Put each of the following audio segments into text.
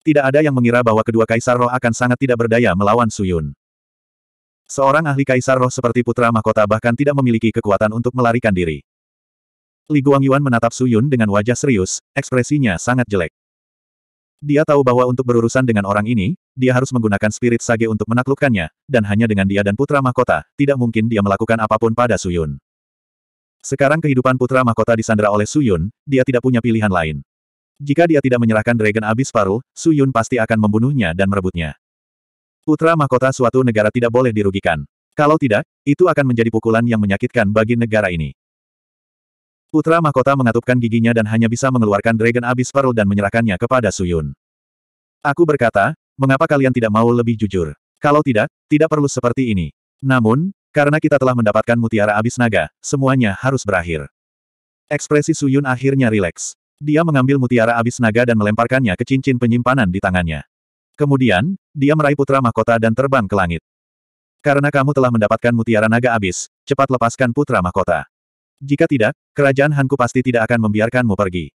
Tidak ada yang mengira bahwa kedua kaisar roh akan sangat tidak berdaya melawan Suyun. Seorang ahli kaisar roh seperti putra mahkota bahkan tidak memiliki kekuatan untuk melarikan diri. Li Guangyuan menatap Suyun dengan wajah serius, ekspresinya sangat jelek. Dia tahu bahwa untuk berurusan dengan orang ini, dia harus menggunakan spirit sage untuk menaklukkannya, dan hanya dengan dia dan putra mahkota, tidak mungkin dia melakukan apapun pada Suyun. Sekarang kehidupan putra mahkota disandera oleh Suyun, dia tidak punya pilihan lain. Jika dia tidak menyerahkan Dragon Abyss Paru, Su Yun pasti akan membunuhnya dan merebutnya. Putra mahkota suatu negara tidak boleh dirugikan. Kalau tidak, itu akan menjadi pukulan yang menyakitkan bagi negara ini. Putra mahkota mengatupkan giginya dan hanya bisa mengeluarkan Dragon Abyss Pearl dan menyerahkannya kepada Suyun. Aku berkata, mengapa kalian tidak mau lebih jujur? Kalau tidak, tidak perlu seperti ini. Namun, karena kita telah mendapatkan mutiara abis naga, semuanya harus berakhir. Ekspresi Suyun akhirnya rileks. Dia mengambil mutiara abis naga dan melemparkannya ke cincin penyimpanan di tangannya. Kemudian, dia meraih putra mahkota dan terbang ke langit. Karena kamu telah mendapatkan mutiara naga abis, cepat lepaskan putra mahkota. Jika tidak, kerajaan Hanku pasti tidak akan membiarkanmu pergi.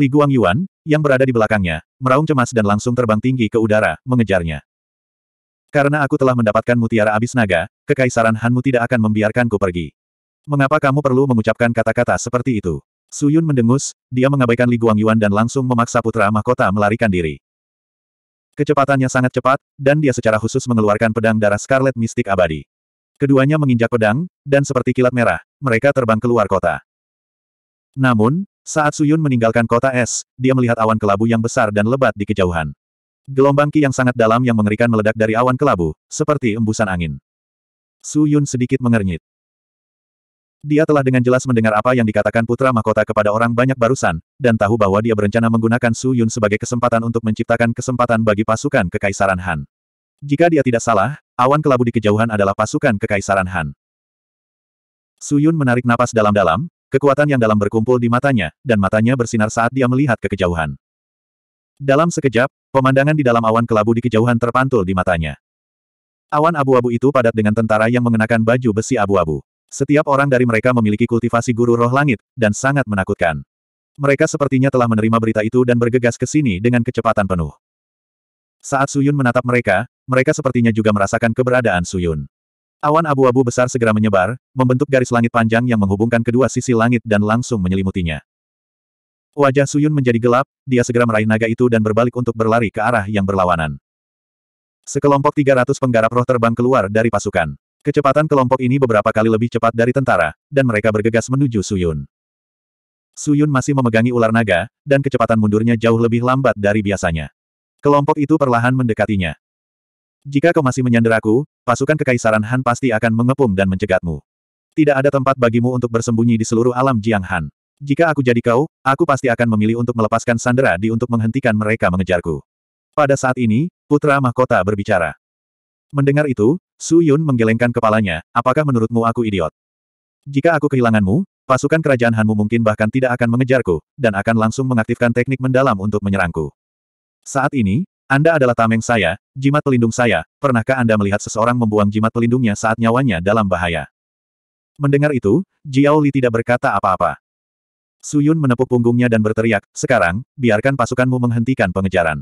Li Guangyuan, yang berada di belakangnya, meraung cemas dan langsung terbang tinggi ke udara, mengejarnya. Karena aku telah mendapatkan mutiara abis naga, kekaisaran Hanmu tidak akan membiarkanku pergi. Mengapa kamu perlu mengucapkan kata-kata seperti itu? Su Yun mendengus, dia mengabaikan Li Guangyuan dan langsung memaksa putra mahkota melarikan diri. Kecepatannya sangat cepat, dan dia secara khusus mengeluarkan pedang darah Scarlet Mistik Abadi. Keduanya menginjak pedang, dan seperti kilat merah, mereka terbang keluar kota. Namun, saat Su Yun meninggalkan kota es, dia melihat awan kelabu yang besar dan lebat di kejauhan. Gelombang ki yang sangat dalam yang mengerikan meledak dari awan kelabu, seperti embusan angin. Su Yun sedikit mengernyit. Dia telah dengan jelas mendengar apa yang dikatakan putra mahkota kepada orang banyak barusan, dan tahu bahwa dia berencana menggunakan Su Yun sebagai kesempatan untuk menciptakan kesempatan bagi pasukan Kekaisaran Han. Jika dia tidak salah, awan kelabu di kejauhan adalah pasukan Kekaisaran Han. Su Yun menarik napas dalam-dalam, kekuatan yang dalam berkumpul di matanya, dan matanya bersinar saat dia melihat ke kejauhan. Dalam sekejap, pemandangan di dalam awan kelabu di kejauhan terpantul di matanya. Awan abu-abu itu padat dengan tentara yang mengenakan baju besi abu-abu. Setiap orang dari mereka memiliki kultivasi guru roh langit, dan sangat menakutkan. Mereka sepertinya telah menerima berita itu dan bergegas ke sini dengan kecepatan penuh. Saat Suyun menatap mereka, mereka sepertinya juga merasakan keberadaan Suyun. Awan abu-abu besar segera menyebar, membentuk garis langit panjang yang menghubungkan kedua sisi langit dan langsung menyelimutinya. Wajah Suyun menjadi gelap, dia segera meraih naga itu dan berbalik untuk berlari ke arah yang berlawanan. Sekelompok 300 penggarap roh terbang keluar dari pasukan. Kecepatan kelompok ini beberapa kali lebih cepat dari tentara, dan mereka bergegas menuju Suyun. Suyun masih memegangi ular naga, dan kecepatan mundurnya jauh lebih lambat dari biasanya. Kelompok itu perlahan mendekatinya. Jika kau masih menyandera aku, pasukan kekaisaran Han pasti akan mengepung dan mencegatmu. Tidak ada tempat bagimu untuk bersembunyi di seluruh alam Jiang Han. Jika aku jadi kau, aku pasti akan memilih untuk melepaskan sandera di untuk menghentikan mereka mengejarku. Pada saat ini, putra mahkota berbicara. Mendengar itu, Su Yun menggelengkan kepalanya, apakah menurutmu aku idiot? Jika aku kehilanganmu, pasukan kerajaan Hanmu mungkin bahkan tidak akan mengejarku, dan akan langsung mengaktifkan teknik mendalam untuk menyerangku. Saat ini, Anda adalah tameng saya, jimat pelindung saya, pernahkah Anda melihat seseorang membuang jimat pelindungnya saat nyawanya dalam bahaya? Mendengar itu, Jiao Li tidak berkata apa-apa. Su Yun menepuk punggungnya dan berteriak, sekarang, biarkan pasukanmu menghentikan pengejaran.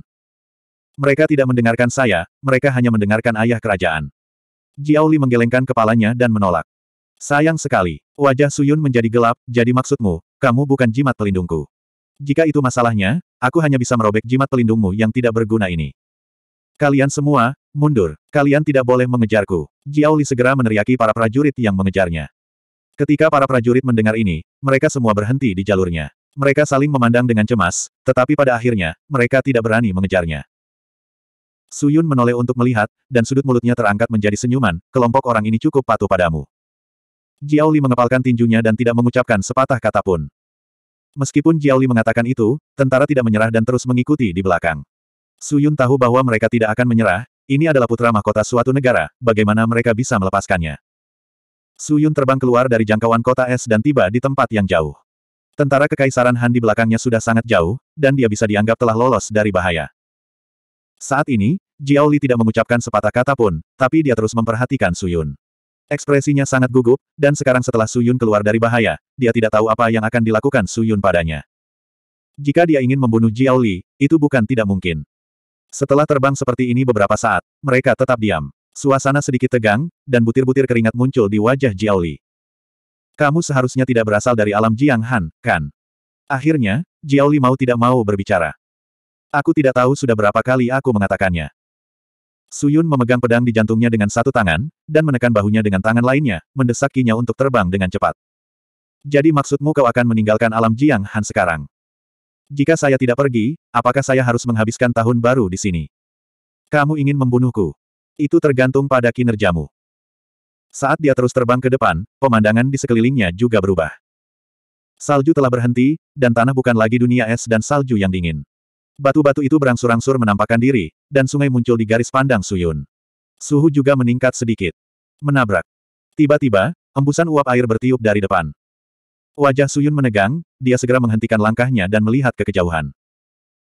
Mereka tidak mendengarkan saya, mereka hanya mendengarkan ayah kerajaan. Jiaoli menggelengkan kepalanya dan menolak. Sayang sekali, wajah Suyun menjadi gelap, jadi maksudmu, kamu bukan jimat pelindungku. Jika itu masalahnya, aku hanya bisa merobek jimat pelindungmu yang tidak berguna ini. Kalian semua, mundur. Kalian tidak boleh mengejarku. Jiaoli segera meneriaki para prajurit yang mengejarnya. Ketika para prajurit mendengar ini, mereka semua berhenti di jalurnya. Mereka saling memandang dengan cemas, tetapi pada akhirnya, mereka tidak berani mengejarnya. Suyun menoleh untuk melihat, dan sudut mulutnya terangkat menjadi senyuman, kelompok orang ini cukup patuh padamu. Jiao mengepalkan tinjunya dan tidak mengucapkan sepatah kata pun. Meskipun Jiao mengatakan itu, tentara tidak menyerah dan terus mengikuti di belakang. Suyun tahu bahwa mereka tidak akan menyerah, ini adalah putra mahkota suatu negara, bagaimana mereka bisa melepaskannya. Suyun terbang keluar dari jangkauan kota es dan tiba di tempat yang jauh. Tentara kekaisaran Han di belakangnya sudah sangat jauh, dan dia bisa dianggap telah lolos dari bahaya. Saat ini, Jiao Li tidak mengucapkan sepatah kata pun, tapi dia terus memperhatikan Suyun. Ekspresinya sangat gugup, dan sekarang setelah Suyun keluar dari bahaya, dia tidak tahu apa yang akan dilakukan Suyun padanya. Jika dia ingin membunuh Jiao Li, itu bukan tidak mungkin. Setelah terbang seperti ini beberapa saat, mereka tetap diam. Suasana sedikit tegang, dan butir-butir keringat muncul di wajah Jiao Li. Kamu seharusnya tidak berasal dari alam Jiang Han, kan? Akhirnya, Jiao Li mau tidak mau berbicara. Aku tidak tahu sudah berapa kali aku mengatakannya. Suyun memegang pedang di jantungnya dengan satu tangan, dan menekan bahunya dengan tangan lainnya, mendesakinya untuk terbang dengan cepat. Jadi maksudmu kau akan meninggalkan alam Jiang Han sekarang? Jika saya tidak pergi, apakah saya harus menghabiskan tahun baru di sini? Kamu ingin membunuhku. Itu tergantung pada kinerjamu. Saat dia terus terbang ke depan, pemandangan di sekelilingnya juga berubah. Salju telah berhenti, dan tanah bukan lagi dunia es dan salju yang dingin. Batu-batu itu berangsur-angsur menampakkan diri, dan sungai muncul di garis pandang Suyun. Suhu juga meningkat sedikit. Menabrak. Tiba-tiba, embusan uap air bertiup dari depan. Wajah Suyun menegang, dia segera menghentikan langkahnya dan melihat ke kejauhan.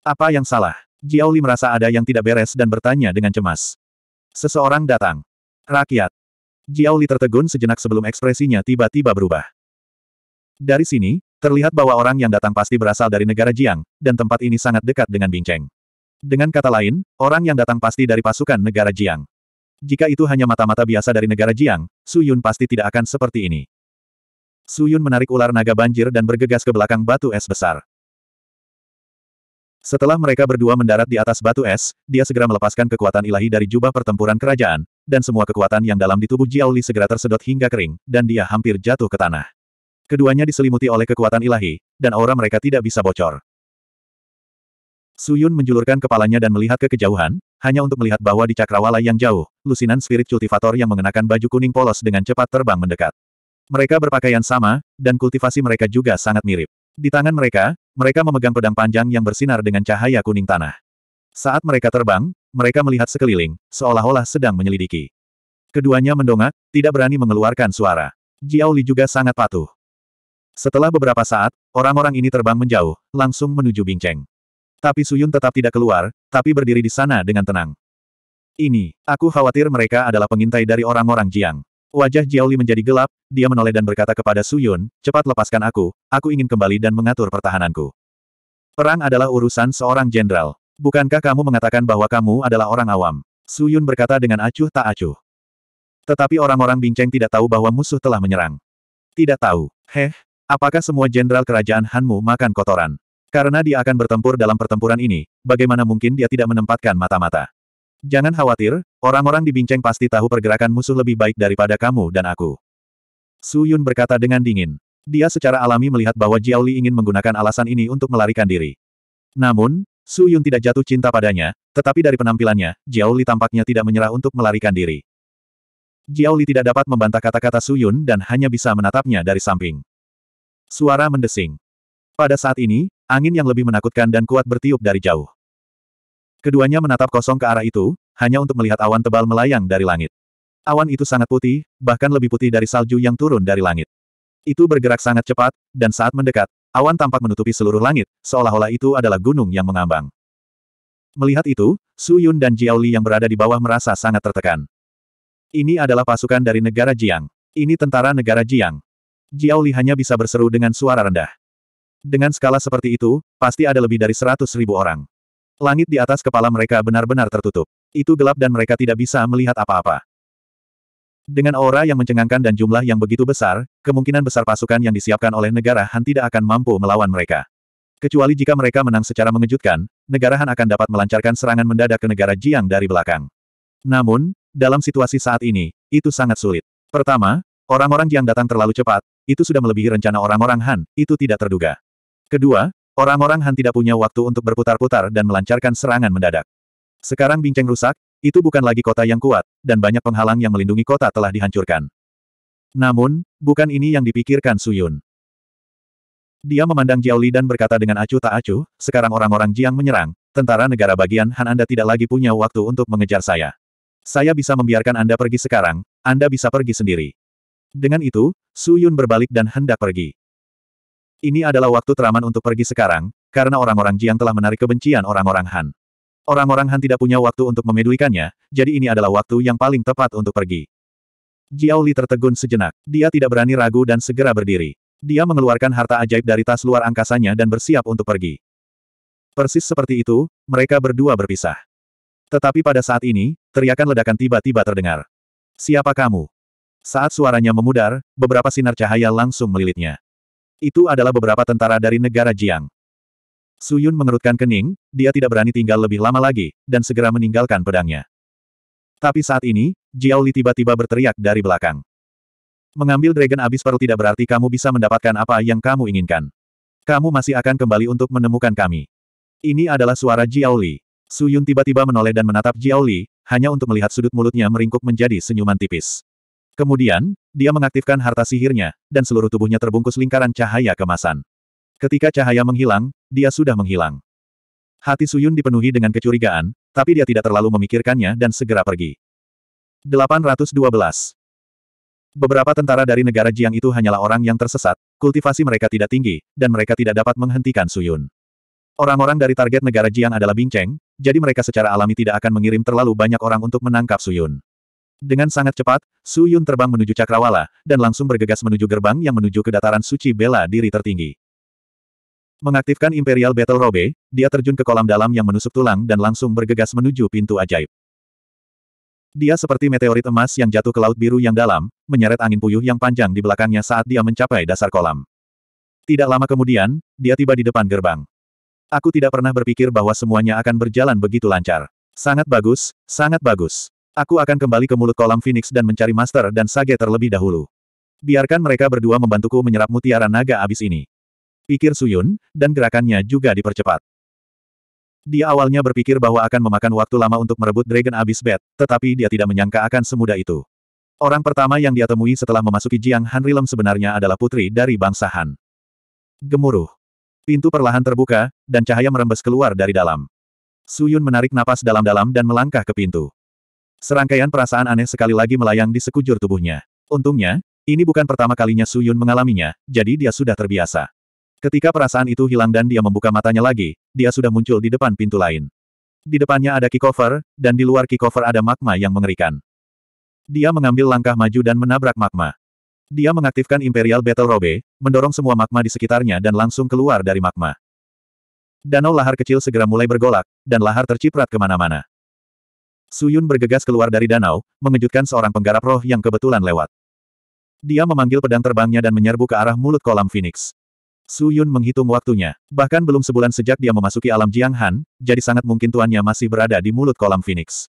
Apa yang salah? Jiaoli merasa ada yang tidak beres dan bertanya dengan cemas. Seseorang datang. Rakyat. Jiaoli tertegun sejenak sebelum ekspresinya tiba-tiba berubah. Dari sini, Terlihat bahwa orang yang datang pasti berasal dari negara Jiang, dan tempat ini sangat dekat dengan Bingcheng. Dengan kata lain, orang yang datang pasti dari pasukan negara Jiang. Jika itu hanya mata-mata biasa dari negara Jiang, Su Yun pasti tidak akan seperti ini. Su Yun menarik ular naga banjir dan bergegas ke belakang batu es besar. Setelah mereka berdua mendarat di atas batu es, dia segera melepaskan kekuatan ilahi dari jubah pertempuran kerajaan, dan semua kekuatan yang dalam di tubuh Jiao Li segera tersedot hingga kering, dan dia hampir jatuh ke tanah. Keduanya diselimuti oleh kekuatan ilahi, dan aura mereka tidak bisa bocor. Suyun menjulurkan kepalanya dan melihat ke kejauhan, hanya untuk melihat bahwa di cakrawala yang jauh, lusinan spirit kultivator yang mengenakan baju kuning polos dengan cepat terbang mendekat. Mereka berpakaian sama, dan kultivasi mereka juga sangat mirip. Di tangan mereka, mereka memegang pedang panjang yang bersinar dengan cahaya kuning tanah. Saat mereka terbang, mereka melihat sekeliling, seolah-olah sedang menyelidiki. Keduanya mendongak, tidak berani mengeluarkan suara. Jiao juga sangat patuh. Setelah beberapa saat, orang-orang ini terbang menjauh, langsung menuju Bingceng. Tapi Suyun tetap tidak keluar, tapi berdiri di sana dengan tenang. Ini, aku khawatir mereka adalah pengintai dari orang-orang Jiang. Wajah Jiaoli menjadi gelap, dia menoleh dan berkata kepada Suyun, cepat lepaskan aku, aku ingin kembali dan mengatur pertahananku. Perang adalah urusan seorang jenderal. Bukankah kamu mengatakan bahwa kamu adalah orang awam? Suyun berkata dengan acuh tak acuh. Tetapi orang-orang Bingceng tidak tahu bahwa musuh telah menyerang. Tidak tahu. Heh, Apakah semua jenderal kerajaan Hanmu makan kotoran? Karena dia akan bertempur dalam pertempuran ini, bagaimana mungkin dia tidak menempatkan mata-mata? Jangan khawatir, orang-orang di Binceng pasti tahu pergerakan musuh lebih baik daripada kamu dan aku. Su Yun berkata dengan dingin. Dia secara alami melihat bahwa Jiao Li ingin menggunakan alasan ini untuk melarikan diri. Namun, Su Yun tidak jatuh cinta padanya, tetapi dari penampilannya, Jiao Li tampaknya tidak menyerah untuk melarikan diri. Jiao Li tidak dapat membantah kata-kata Su Yun dan hanya bisa menatapnya dari samping. Suara mendesing. Pada saat ini, angin yang lebih menakutkan dan kuat bertiup dari jauh. Keduanya menatap kosong ke arah itu, hanya untuk melihat awan tebal melayang dari langit. Awan itu sangat putih, bahkan lebih putih dari salju yang turun dari langit. Itu bergerak sangat cepat, dan saat mendekat, awan tampak menutupi seluruh langit, seolah-olah itu adalah gunung yang mengambang. Melihat itu, Su Yun dan Jiao Li yang berada di bawah merasa sangat tertekan. Ini adalah pasukan dari negara Jiang. Ini tentara negara Jiang. Jiao Li hanya bisa berseru dengan suara rendah. Dengan skala seperti itu, pasti ada lebih dari seratus ribu orang. Langit di atas kepala mereka benar-benar tertutup. Itu gelap dan mereka tidak bisa melihat apa-apa. Dengan aura yang mencengangkan dan jumlah yang begitu besar, kemungkinan besar pasukan yang disiapkan oleh negara Han tidak akan mampu melawan mereka. Kecuali jika mereka menang secara mengejutkan, negara Han akan dapat melancarkan serangan mendadak ke negara Jiang dari belakang. Namun, dalam situasi saat ini, itu sangat sulit. Pertama, orang-orang Jiang datang terlalu cepat, itu sudah melebihi rencana orang-orang Han, itu tidak terduga. Kedua, orang-orang Han tidak punya waktu untuk berputar-putar dan melancarkan serangan mendadak. Sekarang Bingceng rusak, itu bukan lagi kota yang kuat, dan banyak penghalang yang melindungi kota telah dihancurkan. Namun, bukan ini yang dipikirkan Suyun. Dia memandang Jiaoli dan berkata dengan acuh tak acuh, sekarang orang-orang Jiang menyerang, tentara negara bagian Han Anda tidak lagi punya waktu untuk mengejar saya. Saya bisa membiarkan Anda pergi sekarang, Anda bisa pergi sendiri. Dengan itu, Su Yun berbalik dan hendak pergi. Ini adalah waktu teraman untuk pergi sekarang, karena orang-orang Jiang telah menarik kebencian orang-orang Han. Orang-orang Han tidak punya waktu untuk memedulikannya, jadi ini adalah waktu yang paling tepat untuk pergi. Jiao Li tertegun sejenak. Dia tidak berani ragu dan segera berdiri. Dia mengeluarkan harta ajaib dari tas luar angkasanya dan bersiap untuk pergi. Persis seperti itu, mereka berdua berpisah. Tetapi pada saat ini, teriakan ledakan tiba-tiba terdengar. Siapa kamu? Saat suaranya memudar, beberapa sinar cahaya langsung melilitnya. Itu adalah beberapa tentara dari negara Jiang. Suyun mengerutkan kening, dia tidak berani tinggal lebih lama lagi, dan segera meninggalkan pedangnya. Tapi saat ini, Jiao Li tiba-tiba berteriak dari belakang. Mengambil Dragon Abyss Pearl tidak berarti kamu bisa mendapatkan apa yang kamu inginkan. Kamu masih akan kembali untuk menemukan kami. Ini adalah suara Jiao Li. Suyun tiba-tiba menoleh dan menatap Jiao Li, hanya untuk melihat sudut mulutnya meringkuk menjadi senyuman tipis. Kemudian, dia mengaktifkan harta sihirnya, dan seluruh tubuhnya terbungkus lingkaran cahaya kemasan. Ketika cahaya menghilang, dia sudah menghilang. Hati Suyun dipenuhi dengan kecurigaan, tapi dia tidak terlalu memikirkannya dan segera pergi. 812. Beberapa tentara dari negara Jiang itu hanyalah orang yang tersesat, kultivasi mereka tidak tinggi, dan mereka tidak dapat menghentikan Suyun. Orang-orang dari target negara Jiang adalah binceng, jadi mereka secara alami tidak akan mengirim terlalu banyak orang untuk menangkap Suyun. Dengan sangat cepat, Su Yun terbang menuju Cakrawala, dan langsung bergegas menuju gerbang yang menuju ke dataran suci bela diri tertinggi. Mengaktifkan Imperial Battle Robe, dia terjun ke kolam dalam yang menusuk tulang dan langsung bergegas menuju pintu ajaib. Dia seperti meteorit emas yang jatuh ke laut biru yang dalam, menyeret angin puyuh yang panjang di belakangnya saat dia mencapai dasar kolam. Tidak lama kemudian, dia tiba di depan gerbang. Aku tidak pernah berpikir bahwa semuanya akan berjalan begitu lancar. Sangat bagus, sangat bagus. Aku akan kembali ke mulut kolam Phoenix dan mencari Master dan Sage terlebih dahulu. Biarkan mereka berdua membantuku menyerap mutiara naga abis ini. Pikir Suyun, dan gerakannya juga dipercepat. Dia awalnya berpikir bahwa akan memakan waktu lama untuk merebut Dragon Abyss Bed, tetapi dia tidak menyangka akan semudah itu. Orang pertama yang dia temui setelah memasuki Jiang Han Rilem sebenarnya adalah putri dari bangsa Han. Gemuruh. Pintu perlahan terbuka, dan cahaya merembes keluar dari dalam. Suyun menarik napas dalam-dalam dan melangkah ke pintu. Serangkaian perasaan aneh sekali lagi melayang di sekujur tubuhnya. Untungnya, ini bukan pertama kalinya Su Yun mengalaminya, jadi dia sudah terbiasa. Ketika perasaan itu hilang dan dia membuka matanya lagi, dia sudah muncul di depan pintu lain. Di depannya ada kickover, dan di luar kickover ada magma yang mengerikan. Dia mengambil langkah maju dan menabrak magma. Dia mengaktifkan Imperial Battle Robe, mendorong semua magma di sekitarnya dan langsung keluar dari magma. Danau lahar kecil segera mulai bergolak, dan lahar terciprat kemana-mana. Suyun bergegas keluar dari danau, mengejutkan seorang penggarap roh yang kebetulan lewat. Dia memanggil pedang terbangnya dan menyerbu ke arah mulut kolam Phoenix. Suyun menghitung waktunya. Bahkan belum sebulan sejak dia memasuki alam Jianghan, jadi sangat mungkin tuannya masih berada di mulut kolam Phoenix.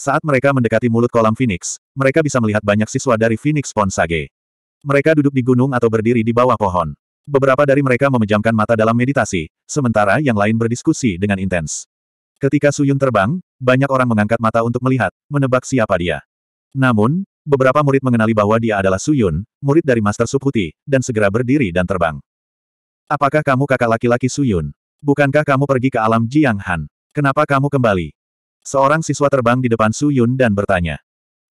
Saat mereka mendekati mulut kolam Phoenix, mereka bisa melihat banyak siswa dari Phoenix Ponsage. Mereka duduk di gunung atau berdiri di bawah pohon. Beberapa dari mereka memejamkan mata dalam meditasi, sementara yang lain berdiskusi dengan intens. Ketika Suyun terbang, banyak orang mengangkat mata untuk melihat, menebak siapa dia. Namun, beberapa murid mengenali bahwa dia adalah Suyun, murid dari Master Subhuti, dan segera berdiri dan terbang. Apakah kamu kakak laki-laki Suyun? Bukankah kamu pergi ke alam Jiang Han? Kenapa kamu kembali? Seorang siswa terbang di depan Suyun dan bertanya.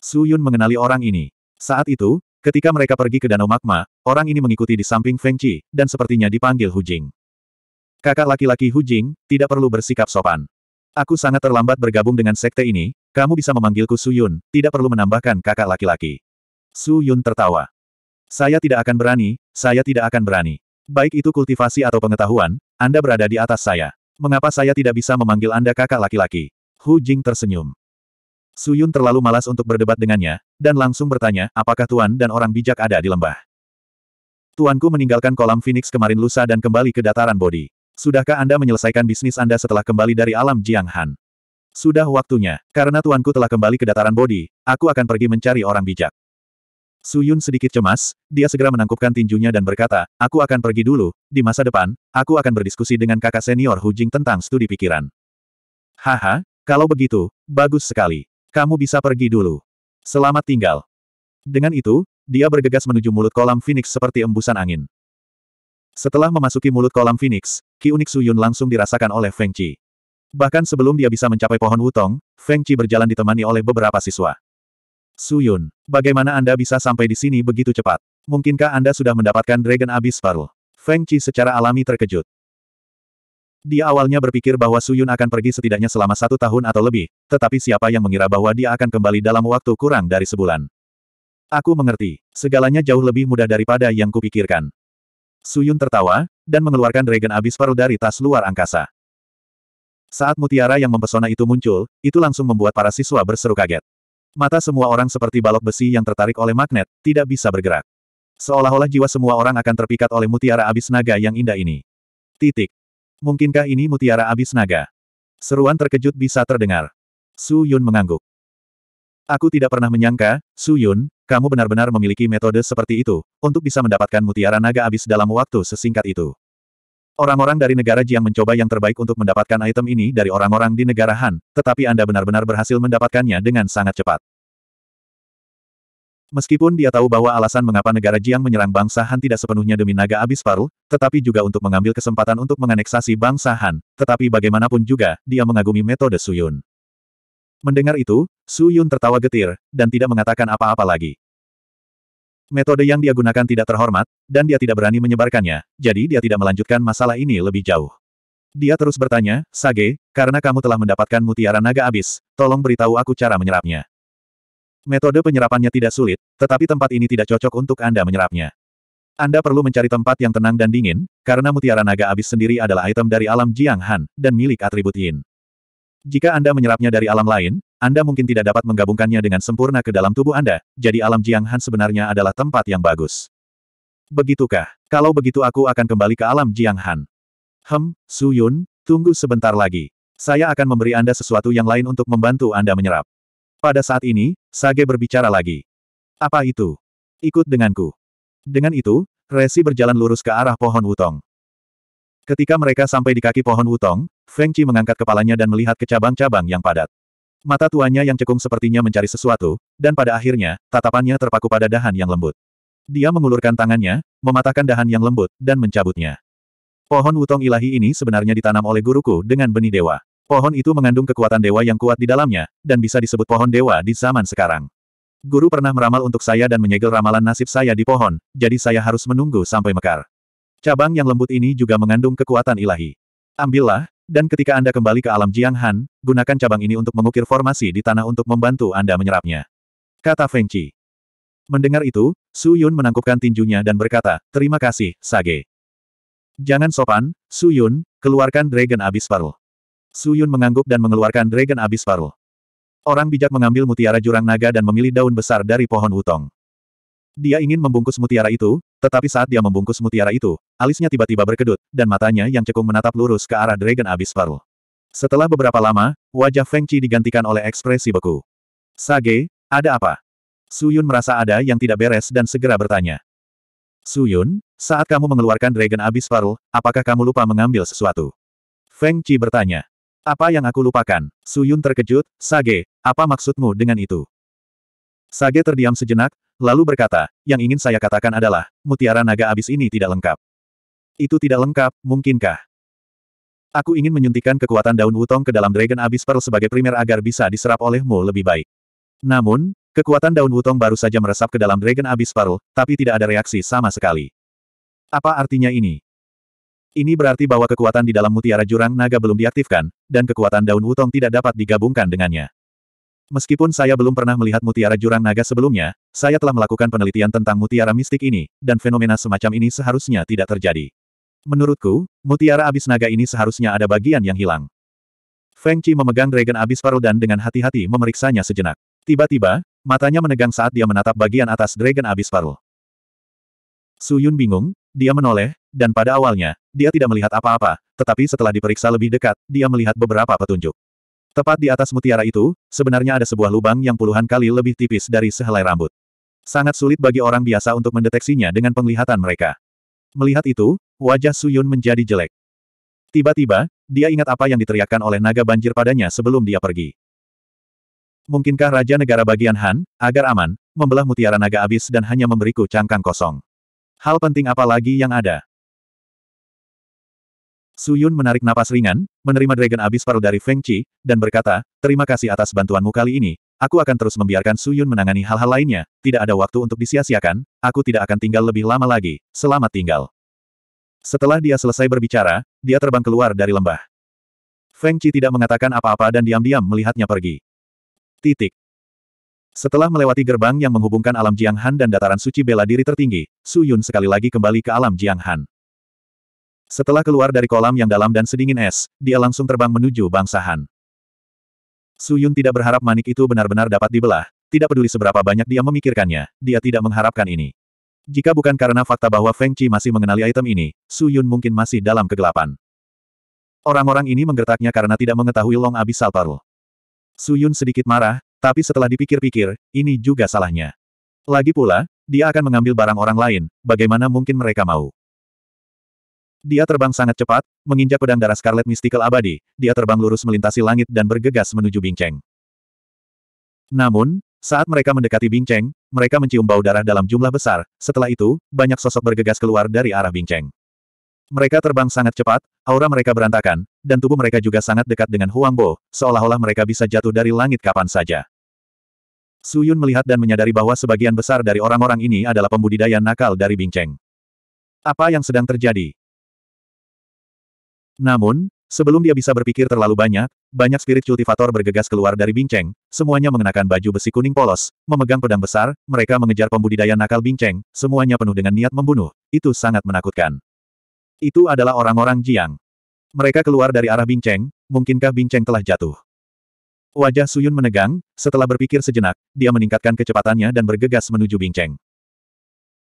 Suyun mengenali orang ini. Saat itu, ketika mereka pergi ke Danau Magma, orang ini mengikuti di samping Feng Qi, dan sepertinya dipanggil Hu Jing. Kakak laki-laki Hu Jing, tidak perlu bersikap sopan. Aku sangat terlambat bergabung dengan sekte ini, kamu bisa memanggilku Su Yun, tidak perlu menambahkan kakak laki-laki. Su Yun tertawa. Saya tidak akan berani, saya tidak akan berani. Baik itu kultivasi atau pengetahuan, Anda berada di atas saya. Mengapa saya tidak bisa memanggil Anda kakak laki-laki? Hu Jing tersenyum. Su Yun terlalu malas untuk berdebat dengannya, dan langsung bertanya, apakah Tuan dan orang bijak ada di lembah? Tuanku meninggalkan kolam Phoenix kemarin lusa dan kembali ke dataran Bodi. Sudahkah Anda menyelesaikan bisnis Anda setelah kembali dari alam Jiang Han? Sudah waktunya, karena tuanku telah kembali ke dataran Bodi, aku akan pergi mencari orang bijak. Su Yun sedikit cemas, dia segera menangkupkan tinjunya dan berkata, aku akan pergi dulu, di masa depan, aku akan berdiskusi dengan kakak senior Hu Jing tentang studi pikiran. Haha, kalau begitu, bagus sekali. Kamu bisa pergi dulu. Selamat tinggal. Dengan itu, dia bergegas menuju mulut kolam Phoenix seperti embusan angin. Setelah memasuki mulut kolam Phoenix, Ki Unik Suyun langsung dirasakan oleh Feng Chi. Bahkan sebelum dia bisa mencapai pohon wutong, Feng Chi berjalan ditemani oleh beberapa siswa. Suyun, bagaimana Anda bisa sampai di sini begitu cepat? Mungkinkah Anda sudah mendapatkan Dragon Abyss Pearl? Feng Chi secara alami terkejut. Dia awalnya berpikir bahwa Suyun akan pergi setidaknya selama satu tahun atau lebih, tetapi siapa yang mengira bahwa dia akan kembali dalam waktu kurang dari sebulan. Aku mengerti, segalanya jauh lebih mudah daripada yang kupikirkan. Suyun tertawa, dan mengeluarkan Dragon Abyss Pearl dari tas luar angkasa. Saat mutiara yang mempesona itu muncul, itu langsung membuat para siswa berseru kaget. Mata semua orang seperti balok besi yang tertarik oleh magnet, tidak bisa bergerak. Seolah-olah jiwa semua orang akan terpikat oleh mutiara abis naga yang indah ini. Titik. Mungkinkah ini mutiara abis naga? Seruan terkejut bisa terdengar. Su Yun mengangguk. Aku tidak pernah menyangka, Su Yun, kamu benar-benar memiliki metode seperti itu, untuk bisa mendapatkan mutiara naga abis dalam waktu sesingkat itu. Orang-orang dari negara Jiang mencoba yang terbaik untuk mendapatkan item ini dari orang-orang di negara Han, tetapi Anda benar-benar berhasil mendapatkannya dengan sangat cepat. Meskipun dia tahu bahwa alasan mengapa negara Jiang menyerang bangsa Han tidak sepenuhnya demi naga abis paru, tetapi juga untuk mengambil kesempatan untuk menganeksasi bangsa Han, tetapi bagaimanapun juga, dia mengagumi metode Suyun. Mendengar itu, Su Yun tertawa getir, dan tidak mengatakan apa-apa lagi. Metode yang dia gunakan tidak terhormat, dan dia tidak berani menyebarkannya, jadi dia tidak melanjutkan masalah ini lebih jauh. Dia terus bertanya, Sage, karena kamu telah mendapatkan mutiara naga abis, tolong beritahu aku cara menyerapnya. Metode penyerapannya tidak sulit, tetapi tempat ini tidak cocok untuk Anda menyerapnya. Anda perlu mencari tempat yang tenang dan dingin, karena mutiara naga abis sendiri adalah item dari alam Jiang Han, dan milik atribut Yin. Jika Anda menyerapnya dari alam lain, Anda mungkin tidak dapat menggabungkannya dengan sempurna ke dalam tubuh Anda, jadi alam Jiang Han sebenarnya adalah tempat yang bagus. Begitukah? Kalau begitu aku akan kembali ke alam Jiang Han. Hem, Su Yun, tunggu sebentar lagi. Saya akan memberi Anda sesuatu yang lain untuk membantu Anda menyerap. Pada saat ini, Sage berbicara lagi. Apa itu? Ikut denganku. Dengan itu, Resi berjalan lurus ke arah pohon utong. Ketika mereka sampai di kaki pohon Wutong, Feng Chi mengangkat kepalanya dan melihat ke cabang-cabang yang padat. Mata tuanya yang cekung sepertinya mencari sesuatu, dan pada akhirnya, tatapannya terpaku pada dahan yang lembut. Dia mengulurkan tangannya, mematahkan dahan yang lembut, dan mencabutnya. Pohon Wutong ilahi ini sebenarnya ditanam oleh guruku dengan benih dewa. Pohon itu mengandung kekuatan dewa yang kuat di dalamnya, dan bisa disebut pohon dewa di zaman sekarang. Guru pernah meramal untuk saya dan menyegel ramalan nasib saya di pohon, jadi saya harus menunggu sampai mekar. Cabang yang lembut ini juga mengandung kekuatan ilahi. Ambillah, dan ketika Anda kembali ke alam Jiang Han, gunakan cabang ini untuk mengukir formasi di tanah untuk membantu Anda menyerapnya. Kata Feng Qi. Mendengar itu, Su Yun menangkupkan tinjunya dan berkata, Terima kasih, Sage. Jangan sopan, Su Yun, keluarkan Dragon Abyss Pearl. Su Yun mengangguk dan mengeluarkan Dragon Abyss Pearl. Orang bijak mengambil mutiara jurang naga dan memilih daun besar dari pohon utong. Dia ingin membungkus mutiara itu, tetapi saat dia membungkus mutiara itu, alisnya tiba-tiba berkedut, dan matanya yang cekung menatap lurus ke arah Dragon Abyss Pearl. Setelah beberapa lama, wajah Feng Chi digantikan oleh ekspresi beku. Sage, ada apa? Su Yun merasa ada yang tidak beres dan segera bertanya. Su Yun, saat kamu mengeluarkan Dragon Abyss Pearl, apakah kamu lupa mengambil sesuatu? Feng Chi bertanya. Apa yang aku lupakan? Su Yun terkejut, Sage, apa maksudmu dengan itu? Sage terdiam sejenak, Lalu berkata, yang ingin saya katakan adalah, mutiara naga abis ini tidak lengkap. Itu tidak lengkap, mungkinkah? Aku ingin menyuntikkan kekuatan daun wutong ke dalam Dragon Abyss Pearl sebagai primer agar bisa diserap olehmu lebih baik. Namun, kekuatan daun wutong baru saja meresap ke dalam Dragon Abyss Pearl, tapi tidak ada reaksi sama sekali. Apa artinya ini? Ini berarti bahwa kekuatan di dalam mutiara jurang naga belum diaktifkan, dan kekuatan daun wutong tidak dapat digabungkan dengannya. Meskipun saya belum pernah melihat mutiara jurang naga sebelumnya, saya telah melakukan penelitian tentang mutiara mistik ini, dan fenomena semacam ini seharusnya tidak terjadi. Menurutku, mutiara abis naga ini seharusnya ada bagian yang hilang. Feng Chi memegang Dragon abis dan dengan hati-hati memeriksanya sejenak. Tiba-tiba, matanya menegang saat dia menatap bagian atas Dragon abis parul. Su Yun bingung, dia menoleh, dan pada awalnya, dia tidak melihat apa-apa, tetapi setelah diperiksa lebih dekat, dia melihat beberapa petunjuk. Tepat di atas mutiara itu, sebenarnya ada sebuah lubang yang puluhan kali lebih tipis dari sehelai rambut. Sangat sulit bagi orang biasa untuk mendeteksinya dengan penglihatan mereka. Melihat itu, wajah Suyun menjadi jelek. Tiba-tiba, dia ingat apa yang diteriakkan oleh naga banjir padanya sebelum dia pergi. Mungkinkah Raja Negara bagian Han, agar aman, membelah mutiara naga abis dan hanya memberiku cangkang kosong? Hal penting apa lagi yang ada? Su Yun menarik napas ringan, menerima Dragon Abyss Paru dari Feng Qi, dan berkata, terima kasih atas bantuanmu kali ini, aku akan terus membiarkan Su Yun menangani hal-hal lainnya, tidak ada waktu untuk disia-siakan, aku tidak akan tinggal lebih lama lagi, selamat tinggal. Setelah dia selesai berbicara, dia terbang keluar dari lembah. Feng Qi tidak mengatakan apa-apa dan diam-diam melihatnya pergi. Titik. Setelah melewati gerbang yang menghubungkan alam Han dan dataran suci bela diri tertinggi, Su Yun sekali lagi kembali ke alam Han. Setelah keluar dari kolam yang dalam dan sedingin es, dia langsung terbang menuju bangsa Su Yun tidak berharap manik itu benar-benar dapat dibelah, tidak peduli seberapa banyak dia memikirkannya, dia tidak mengharapkan ini. Jika bukan karena fakta bahwa Feng Chi masih mengenali item ini, Su Yun mungkin masih dalam kegelapan. Orang-orang ini menggertaknya karena tidak mengetahui Long Abyssal Pearl. Yun sedikit marah, tapi setelah dipikir-pikir, ini juga salahnya. Lagi pula, dia akan mengambil barang orang lain, bagaimana mungkin mereka mau. Dia terbang sangat cepat, menginjak pedang darah Scarlet Mystical abadi, dia terbang lurus melintasi langit dan bergegas menuju Bingceng. Namun, saat mereka mendekati Bingceng, mereka mencium bau darah dalam jumlah besar, setelah itu, banyak sosok bergegas keluar dari arah Bingceng. Mereka terbang sangat cepat, aura mereka berantakan, dan tubuh mereka juga sangat dekat dengan Huang Bo, seolah-olah mereka bisa jatuh dari langit kapan saja. Su Yun melihat dan menyadari bahwa sebagian besar dari orang-orang ini adalah pembudidaya nakal dari Bingceng. Apa yang sedang terjadi? Namun, sebelum dia bisa berpikir terlalu banyak, banyak spirit kultivator bergegas keluar dari binceng, semuanya mengenakan baju besi kuning polos, memegang pedang besar, mereka mengejar pembudidaya nakal binceng, semuanya penuh dengan niat membunuh, itu sangat menakutkan. Itu adalah orang-orang Jiang. Mereka keluar dari arah binceng, mungkinkah binceng telah jatuh? Wajah Suyun menegang, setelah berpikir sejenak, dia meningkatkan kecepatannya dan bergegas menuju binceng.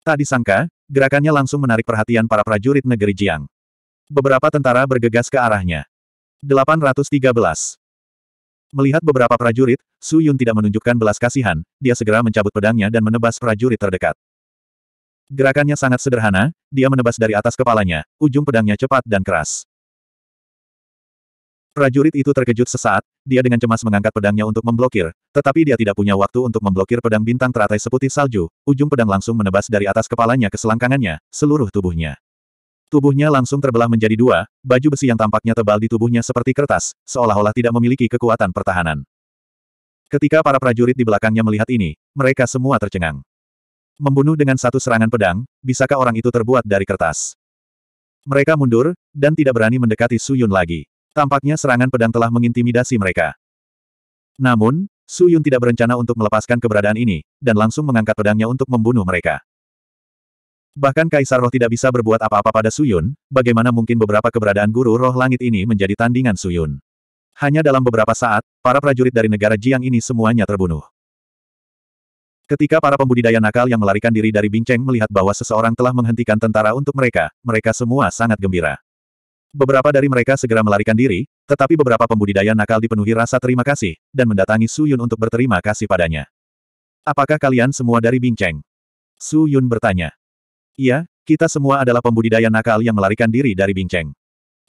Tak disangka, gerakannya langsung menarik perhatian para prajurit negeri Jiang. Beberapa tentara bergegas ke arahnya. 813. Melihat beberapa prajurit, Su Yun tidak menunjukkan belas kasihan, dia segera mencabut pedangnya dan menebas prajurit terdekat. Gerakannya sangat sederhana, dia menebas dari atas kepalanya, ujung pedangnya cepat dan keras. Prajurit itu terkejut sesaat, dia dengan cemas mengangkat pedangnya untuk memblokir, tetapi dia tidak punya waktu untuk memblokir pedang bintang teratai seputih salju, ujung pedang langsung menebas dari atas kepalanya ke selangkangannya, seluruh tubuhnya. Tubuhnya langsung terbelah menjadi dua, baju besi yang tampaknya tebal di tubuhnya seperti kertas, seolah-olah tidak memiliki kekuatan pertahanan. Ketika para prajurit di belakangnya melihat ini, mereka semua tercengang. Membunuh dengan satu serangan pedang, bisakah orang itu terbuat dari kertas? Mereka mundur, dan tidak berani mendekati Suyun lagi. Tampaknya serangan pedang telah mengintimidasi mereka. Namun, Su Yun tidak berencana untuk melepaskan keberadaan ini, dan langsung mengangkat pedangnya untuk membunuh mereka. Bahkan Kaisar Roh tidak bisa berbuat apa-apa pada Suyun, bagaimana mungkin beberapa keberadaan guru roh langit ini menjadi tandingan Suyun. Hanya dalam beberapa saat, para prajurit dari negara Jiang ini semuanya terbunuh. Ketika para pembudidaya nakal yang melarikan diri dari Bingcheng melihat bahwa seseorang telah menghentikan tentara untuk mereka, mereka semua sangat gembira. Beberapa dari mereka segera melarikan diri, tetapi beberapa pembudidaya nakal dipenuhi rasa terima kasih, dan mendatangi Su Yun untuk berterima kasih padanya. Apakah kalian semua dari Bingcheng? Su Yun bertanya. Iya, kita semua adalah pembudidaya nakal yang melarikan diri dari Bingceng.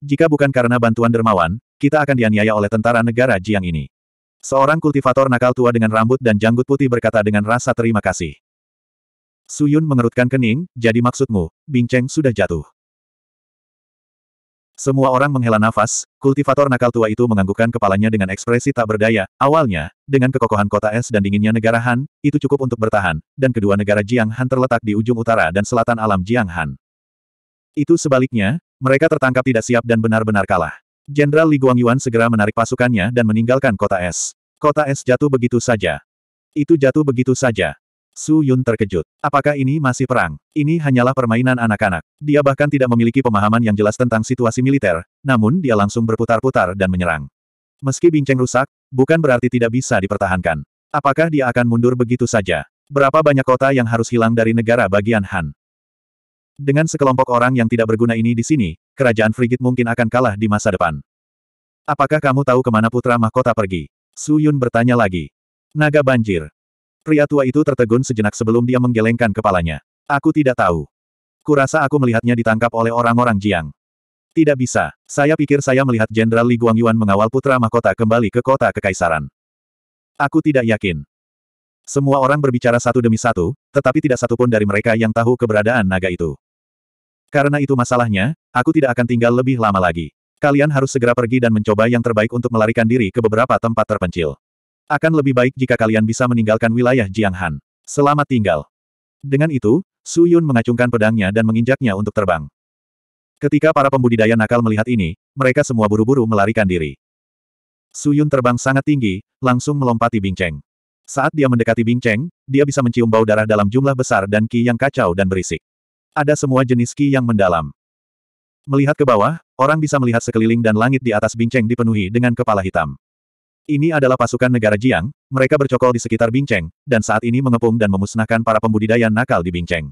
Jika bukan karena bantuan dermawan, kita akan dianiaya oleh tentara negara Jiang ini. Seorang kultivator nakal tua dengan rambut dan janggut putih berkata dengan rasa terima kasih. Suyun mengerutkan kening, jadi maksudmu, Bingceng sudah jatuh. Semua orang menghela nafas, kultivator nakal tua itu menganggukkan kepalanya dengan ekspresi tak berdaya. Awalnya, dengan kekokohan kota es dan dinginnya negara Han, itu cukup untuk bertahan, dan kedua negara Jiang Han terletak di ujung utara dan selatan alam Jiang Han. Itu sebaliknya, mereka tertangkap tidak siap dan benar-benar kalah. Jenderal Li Guangyuan segera menarik pasukannya dan meninggalkan kota es. Kota es jatuh begitu saja. Itu jatuh begitu saja. Su Yun terkejut. Apakah ini masih perang? Ini hanyalah permainan anak-anak. Dia bahkan tidak memiliki pemahaman yang jelas tentang situasi militer, namun dia langsung berputar-putar dan menyerang. Meski binceng rusak, bukan berarti tidak bisa dipertahankan. Apakah dia akan mundur begitu saja? Berapa banyak kota yang harus hilang dari negara bagian Han? Dengan sekelompok orang yang tidak berguna ini di sini, kerajaan Frigit mungkin akan kalah di masa depan. Apakah kamu tahu kemana putra mahkota pergi? Su Yun bertanya lagi. Naga banjir. Pria tua itu tertegun sejenak sebelum dia menggelengkan kepalanya. Aku tidak tahu. Kurasa aku melihatnya ditangkap oleh orang-orang Jiang. Tidak bisa. Saya pikir saya melihat Jenderal Li Guangyuan mengawal putra mahkota kembali ke kota kekaisaran. Aku tidak yakin. Semua orang berbicara satu demi satu, tetapi tidak satupun dari mereka yang tahu keberadaan naga itu. Karena itu masalahnya, aku tidak akan tinggal lebih lama lagi. Kalian harus segera pergi dan mencoba yang terbaik untuk melarikan diri ke beberapa tempat terpencil. Akan lebih baik jika kalian bisa meninggalkan wilayah Jianghan. Selamat tinggal. Dengan itu, Su Yun mengacungkan pedangnya dan menginjaknya untuk terbang. Ketika para pembudidaya nakal melihat ini, mereka semua buru-buru melarikan diri. Su Yun terbang sangat tinggi, langsung melompati bingcheng. Saat dia mendekati bingcheng, dia bisa mencium bau darah dalam jumlah besar dan ki yang kacau dan berisik. Ada semua jenis ki yang mendalam. Melihat ke bawah, orang bisa melihat sekeliling dan langit di atas bingcheng dipenuhi dengan kepala hitam. Ini adalah pasukan negara Jiang, mereka bercokol di sekitar Bingcheng, dan saat ini mengepung dan memusnahkan para pembudidaya nakal di Bingcheng.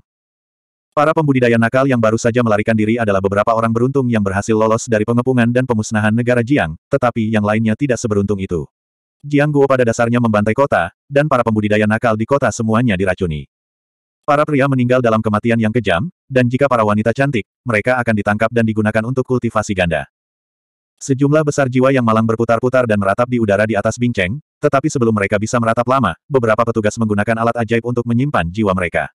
Para pembudidaya nakal yang baru saja melarikan diri adalah beberapa orang beruntung yang berhasil lolos dari pengepungan dan pemusnahan negara Jiang, tetapi yang lainnya tidak seberuntung itu. Jiang Guo pada dasarnya membantai kota, dan para pembudidaya nakal di kota semuanya diracuni. Para pria meninggal dalam kematian yang kejam, dan jika para wanita cantik, mereka akan ditangkap dan digunakan untuk kultivasi ganda. Sejumlah besar jiwa yang malang berputar-putar dan meratap di udara di atas binceng, tetapi sebelum mereka bisa meratap lama, beberapa petugas menggunakan alat ajaib untuk menyimpan jiwa mereka.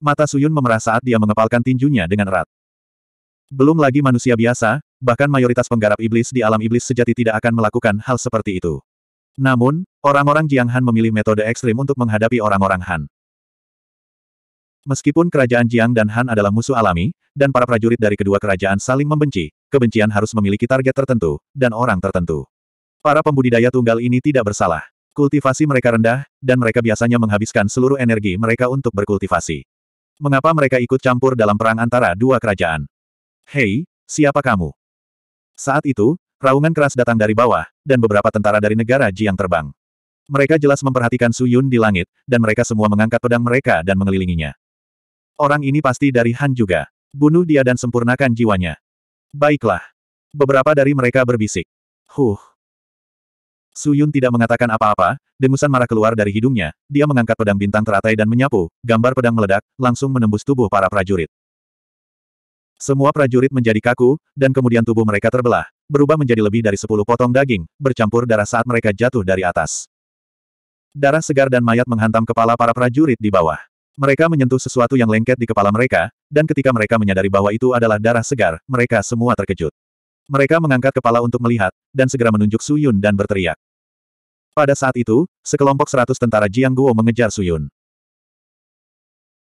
Mata Suyun memerah saat dia mengepalkan tinjunya dengan erat. Belum lagi manusia biasa, bahkan mayoritas penggarap iblis di alam iblis sejati tidak akan melakukan hal seperti itu. Namun, orang-orang Jiang Han memilih metode ekstrim untuk menghadapi orang-orang Han. Meskipun kerajaan Jiang dan Han adalah musuh alami, dan para prajurit dari kedua kerajaan saling membenci, kebencian harus memiliki target tertentu, dan orang tertentu. Para pembudidaya tunggal ini tidak bersalah. Kultivasi mereka rendah, dan mereka biasanya menghabiskan seluruh energi mereka untuk berkultivasi. Mengapa mereka ikut campur dalam perang antara dua kerajaan? Hei, siapa kamu? Saat itu, raungan keras datang dari bawah, dan beberapa tentara dari negara Jiang terbang. Mereka jelas memperhatikan Su Yun di langit, dan mereka semua mengangkat pedang mereka dan mengelilinginya. Orang ini pasti dari Han juga. Bunuh dia dan sempurnakan jiwanya. Baiklah. Beberapa dari mereka berbisik. Huh. Suyun tidak mengatakan apa-apa, dengusan marah keluar dari hidungnya, dia mengangkat pedang bintang teratai dan menyapu, gambar pedang meledak, langsung menembus tubuh para prajurit. Semua prajurit menjadi kaku, dan kemudian tubuh mereka terbelah, berubah menjadi lebih dari sepuluh potong daging, bercampur darah saat mereka jatuh dari atas. Darah segar dan mayat menghantam kepala para prajurit di bawah. Mereka menyentuh sesuatu yang lengket di kepala mereka, dan ketika mereka menyadari bahwa itu adalah darah segar, mereka semua terkejut. Mereka mengangkat kepala untuk melihat, dan segera menunjuk Su Yun dan berteriak. Pada saat itu, sekelompok seratus tentara Jiang Guo mengejar Su Yun.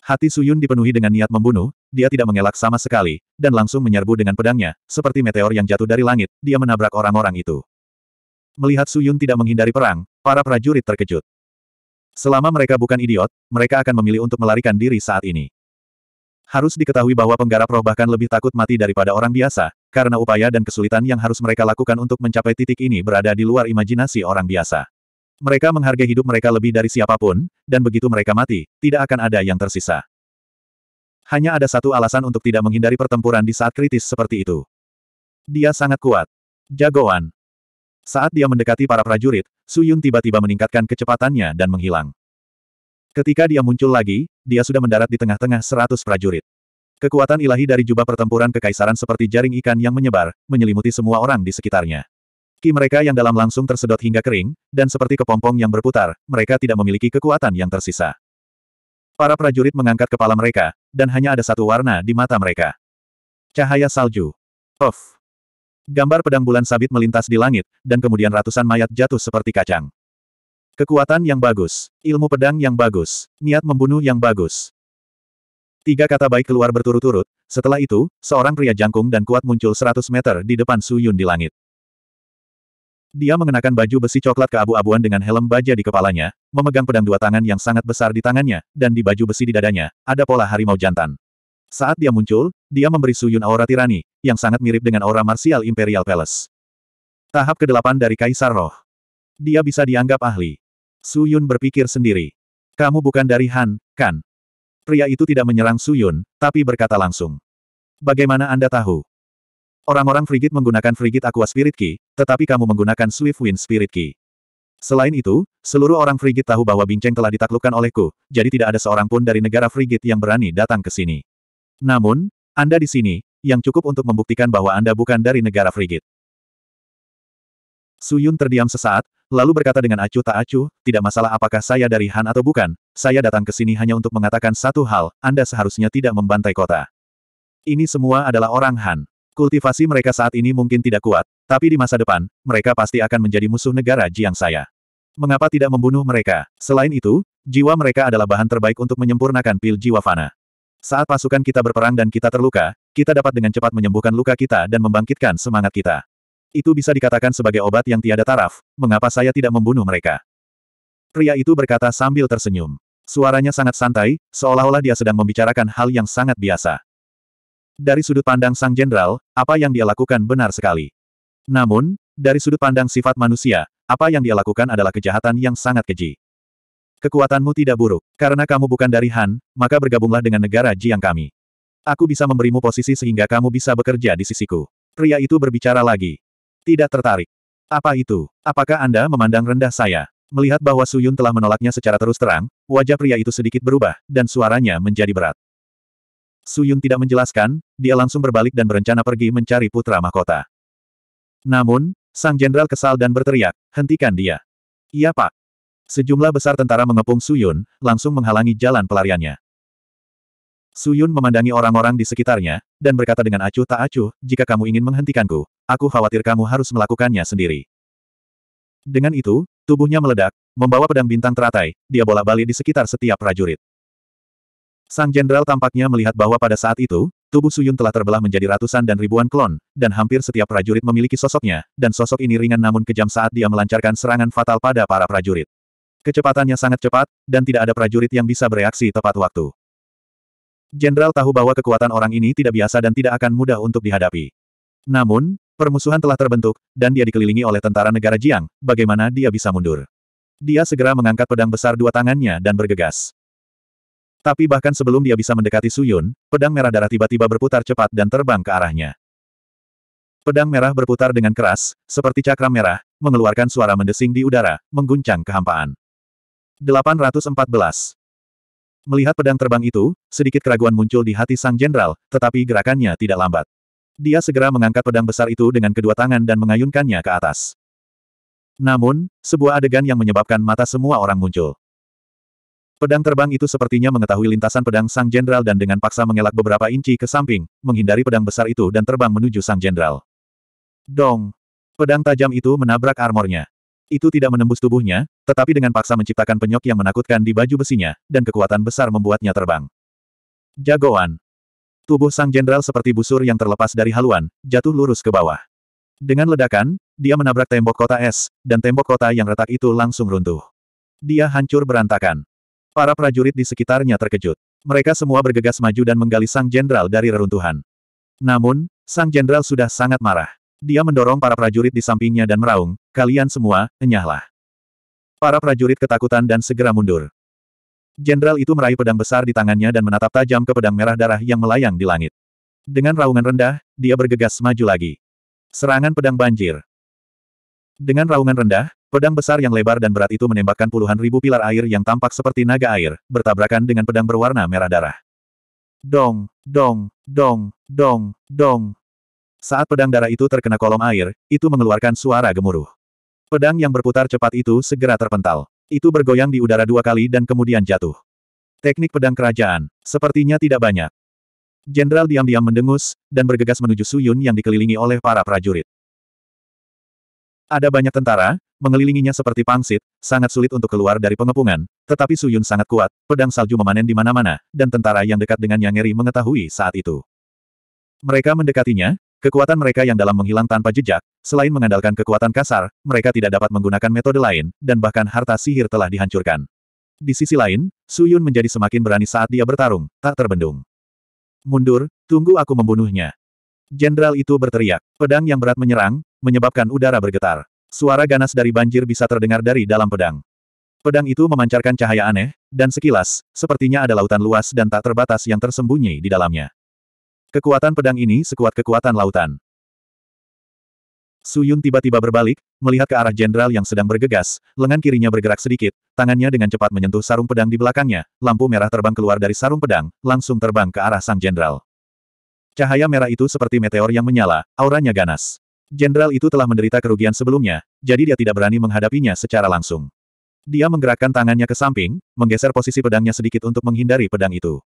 Hati Su Yun dipenuhi dengan niat membunuh, dia tidak mengelak sama sekali, dan langsung menyerbu dengan pedangnya, seperti meteor yang jatuh dari langit, dia menabrak orang-orang itu. Melihat Su Yun tidak menghindari perang, para prajurit terkejut. Selama mereka bukan idiot, mereka akan memilih untuk melarikan diri saat ini. Harus diketahui bahwa penggarap roh bahkan lebih takut mati daripada orang biasa, karena upaya dan kesulitan yang harus mereka lakukan untuk mencapai titik ini berada di luar imajinasi orang biasa. Mereka menghargai hidup mereka lebih dari siapapun, dan begitu mereka mati, tidak akan ada yang tersisa. Hanya ada satu alasan untuk tidak menghindari pertempuran di saat kritis seperti itu. Dia sangat kuat. Jagoan. Saat dia mendekati para prajurit, Su Yun tiba-tiba meningkatkan kecepatannya dan menghilang. Ketika dia muncul lagi, dia sudah mendarat di tengah-tengah seratus prajurit. Kekuatan ilahi dari jubah pertempuran kekaisaran seperti jaring ikan yang menyebar, menyelimuti semua orang di sekitarnya. Ki mereka yang dalam langsung tersedot hingga kering, dan seperti kepompong yang berputar, mereka tidak memiliki kekuatan yang tersisa. Para prajurit mengangkat kepala mereka, dan hanya ada satu warna di mata mereka. Cahaya salju. Of. Gambar pedang bulan sabit melintas di langit, dan kemudian ratusan mayat jatuh seperti kacang. Kekuatan yang bagus. Ilmu pedang yang bagus. Niat membunuh yang bagus. Tiga kata baik keluar berturut-turut, setelah itu, seorang pria jangkung dan kuat muncul 100 meter di depan Su Yun di langit. Dia mengenakan baju besi coklat keabu-abuan dengan helm baja di kepalanya, memegang pedang dua tangan yang sangat besar di tangannya, dan di baju besi di dadanya, ada pola harimau jantan. Saat dia muncul, dia memberi suyun aura tirani, yang sangat mirip dengan aura martial Imperial Palace. Tahap ke-8 dari Kaisar Roh. Dia bisa dianggap ahli. Suyun berpikir sendiri. Kamu bukan dari Han, kan? Pria itu tidak menyerang Suyun, tapi berkata langsung. Bagaimana Anda tahu? Orang-orang frigit menggunakan frigit Aqua Spirit Key, tetapi kamu menggunakan Swift Wind Spirit Key. Selain itu, seluruh orang frigit tahu bahwa Bingcheng telah ditaklukkan olehku, jadi tidak ada seorang pun dari negara frigit yang berani datang ke sini. Namun, Anda di sini, yang cukup untuk membuktikan bahwa Anda bukan dari negara frigid. Suyun terdiam sesaat, lalu berkata dengan acuh tak acuh, tidak masalah apakah saya dari Han atau bukan, saya datang ke sini hanya untuk mengatakan satu hal, Anda seharusnya tidak membantai kota. Ini semua adalah orang Han. Kultivasi mereka saat ini mungkin tidak kuat, tapi di masa depan, mereka pasti akan menjadi musuh negara Jiang saya. Mengapa tidak membunuh mereka? Selain itu, jiwa mereka adalah bahan terbaik untuk menyempurnakan pil jiwa fana. Saat pasukan kita berperang dan kita terluka, kita dapat dengan cepat menyembuhkan luka kita dan membangkitkan semangat kita. Itu bisa dikatakan sebagai obat yang tiada taraf, mengapa saya tidak membunuh mereka? Pria itu berkata sambil tersenyum. Suaranya sangat santai, seolah-olah dia sedang membicarakan hal yang sangat biasa. Dari sudut pandang sang jenderal, apa yang dia lakukan benar sekali. Namun, dari sudut pandang sifat manusia, apa yang dia lakukan adalah kejahatan yang sangat keji. Kekuatanmu tidak buruk. Karena kamu bukan dari Han, maka bergabunglah dengan negara Jiang kami. Aku bisa memberimu posisi sehingga kamu bisa bekerja di sisiku. Pria itu berbicara lagi. Tidak tertarik. Apa itu? Apakah Anda memandang rendah saya? Melihat bahwa Suyun telah menolaknya secara terus terang, wajah pria itu sedikit berubah, dan suaranya menjadi berat. Suyun tidak menjelaskan, dia langsung berbalik dan berencana pergi mencari putra mahkota. Namun, sang jenderal kesal dan berteriak, hentikan dia. Iya pak, Sejumlah besar tentara mengepung Su Yun, langsung menghalangi jalan pelariannya. Su Yun memandangi orang-orang di sekitarnya, dan berkata dengan acuh tak acuh, jika kamu ingin menghentikanku, aku khawatir kamu harus melakukannya sendiri. Dengan itu, tubuhnya meledak, membawa pedang bintang teratai, dia bolak-balik di sekitar setiap prajurit. Sang jenderal tampaknya melihat bahwa pada saat itu, tubuh Su Yun telah terbelah menjadi ratusan dan ribuan klon, dan hampir setiap prajurit memiliki sosoknya, dan sosok ini ringan namun kejam saat dia melancarkan serangan fatal pada para prajurit. Kecepatannya sangat cepat, dan tidak ada prajurit yang bisa bereaksi tepat waktu. Jenderal tahu bahwa kekuatan orang ini tidak biasa dan tidak akan mudah untuk dihadapi. Namun, permusuhan telah terbentuk, dan dia dikelilingi oleh tentara negara Jiang, bagaimana dia bisa mundur. Dia segera mengangkat pedang besar dua tangannya dan bergegas. Tapi bahkan sebelum dia bisa mendekati Suyun, pedang merah darah tiba-tiba berputar cepat dan terbang ke arahnya. Pedang merah berputar dengan keras, seperti cakram merah, mengeluarkan suara mendesing di udara, mengguncang kehampaan. 814. Melihat pedang terbang itu, sedikit keraguan muncul di hati sang jenderal, tetapi gerakannya tidak lambat. Dia segera mengangkat pedang besar itu dengan kedua tangan dan mengayunkannya ke atas. Namun, sebuah adegan yang menyebabkan mata semua orang muncul. Pedang terbang itu sepertinya mengetahui lintasan pedang sang jenderal dan dengan paksa mengelak beberapa inci ke samping, menghindari pedang besar itu dan terbang menuju sang jenderal. Dong! Pedang tajam itu menabrak armornya. Itu tidak menembus tubuhnya, tetapi dengan paksa menciptakan penyok yang menakutkan di baju besinya, dan kekuatan besar membuatnya terbang. Jagoan. Tubuh sang jenderal seperti busur yang terlepas dari haluan, jatuh lurus ke bawah. Dengan ledakan, dia menabrak tembok kota es, dan tembok kota yang retak itu langsung runtuh. Dia hancur berantakan. Para prajurit di sekitarnya terkejut. Mereka semua bergegas maju dan menggali sang jenderal dari reruntuhan. Namun, sang jenderal sudah sangat marah. Dia mendorong para prajurit di sampingnya dan meraung, kalian semua, enyahlah. Para prajurit ketakutan dan segera mundur. Jenderal itu meraih pedang besar di tangannya dan menatap tajam ke pedang merah darah yang melayang di langit. Dengan raungan rendah, dia bergegas maju lagi. Serangan pedang banjir. Dengan raungan rendah, pedang besar yang lebar dan berat itu menembakkan puluhan ribu pilar air yang tampak seperti naga air, bertabrakan dengan pedang berwarna merah darah. Dong, dong, dong, dong, dong, saat pedang darah itu terkena kolom air, itu mengeluarkan suara gemuruh. Pedang yang berputar cepat itu segera terpental. Itu bergoyang di udara dua kali dan kemudian jatuh. Teknik pedang kerajaan, sepertinya tidak banyak. Jenderal diam-diam mendengus, dan bergegas menuju Suyun yang dikelilingi oleh para prajurit. Ada banyak tentara, mengelilinginya seperti pangsit, sangat sulit untuk keluar dari pengepungan, tetapi Suyun sangat kuat, pedang salju memanen di mana-mana, dan tentara yang dekat dengan ngeri mengetahui saat itu. Mereka mendekatinya, Kekuatan mereka yang dalam menghilang tanpa jejak, selain mengandalkan kekuatan kasar, mereka tidak dapat menggunakan metode lain, dan bahkan harta sihir telah dihancurkan. Di sisi lain, Su Yun menjadi semakin berani saat dia bertarung, tak terbendung. Mundur, tunggu aku membunuhnya. Jenderal itu berteriak. Pedang yang berat menyerang, menyebabkan udara bergetar. Suara ganas dari banjir bisa terdengar dari dalam pedang. Pedang itu memancarkan cahaya aneh, dan sekilas, sepertinya ada lautan luas dan tak terbatas yang tersembunyi di dalamnya. Kekuatan pedang ini sekuat kekuatan lautan. Suyun tiba-tiba berbalik, melihat ke arah jenderal yang sedang bergegas, lengan kirinya bergerak sedikit, tangannya dengan cepat menyentuh sarung pedang di belakangnya, lampu merah terbang keluar dari sarung pedang, langsung terbang ke arah sang jenderal. Cahaya merah itu seperti meteor yang menyala, auranya ganas. Jenderal itu telah menderita kerugian sebelumnya, jadi dia tidak berani menghadapinya secara langsung. Dia menggerakkan tangannya ke samping, menggeser posisi pedangnya sedikit untuk menghindari pedang itu.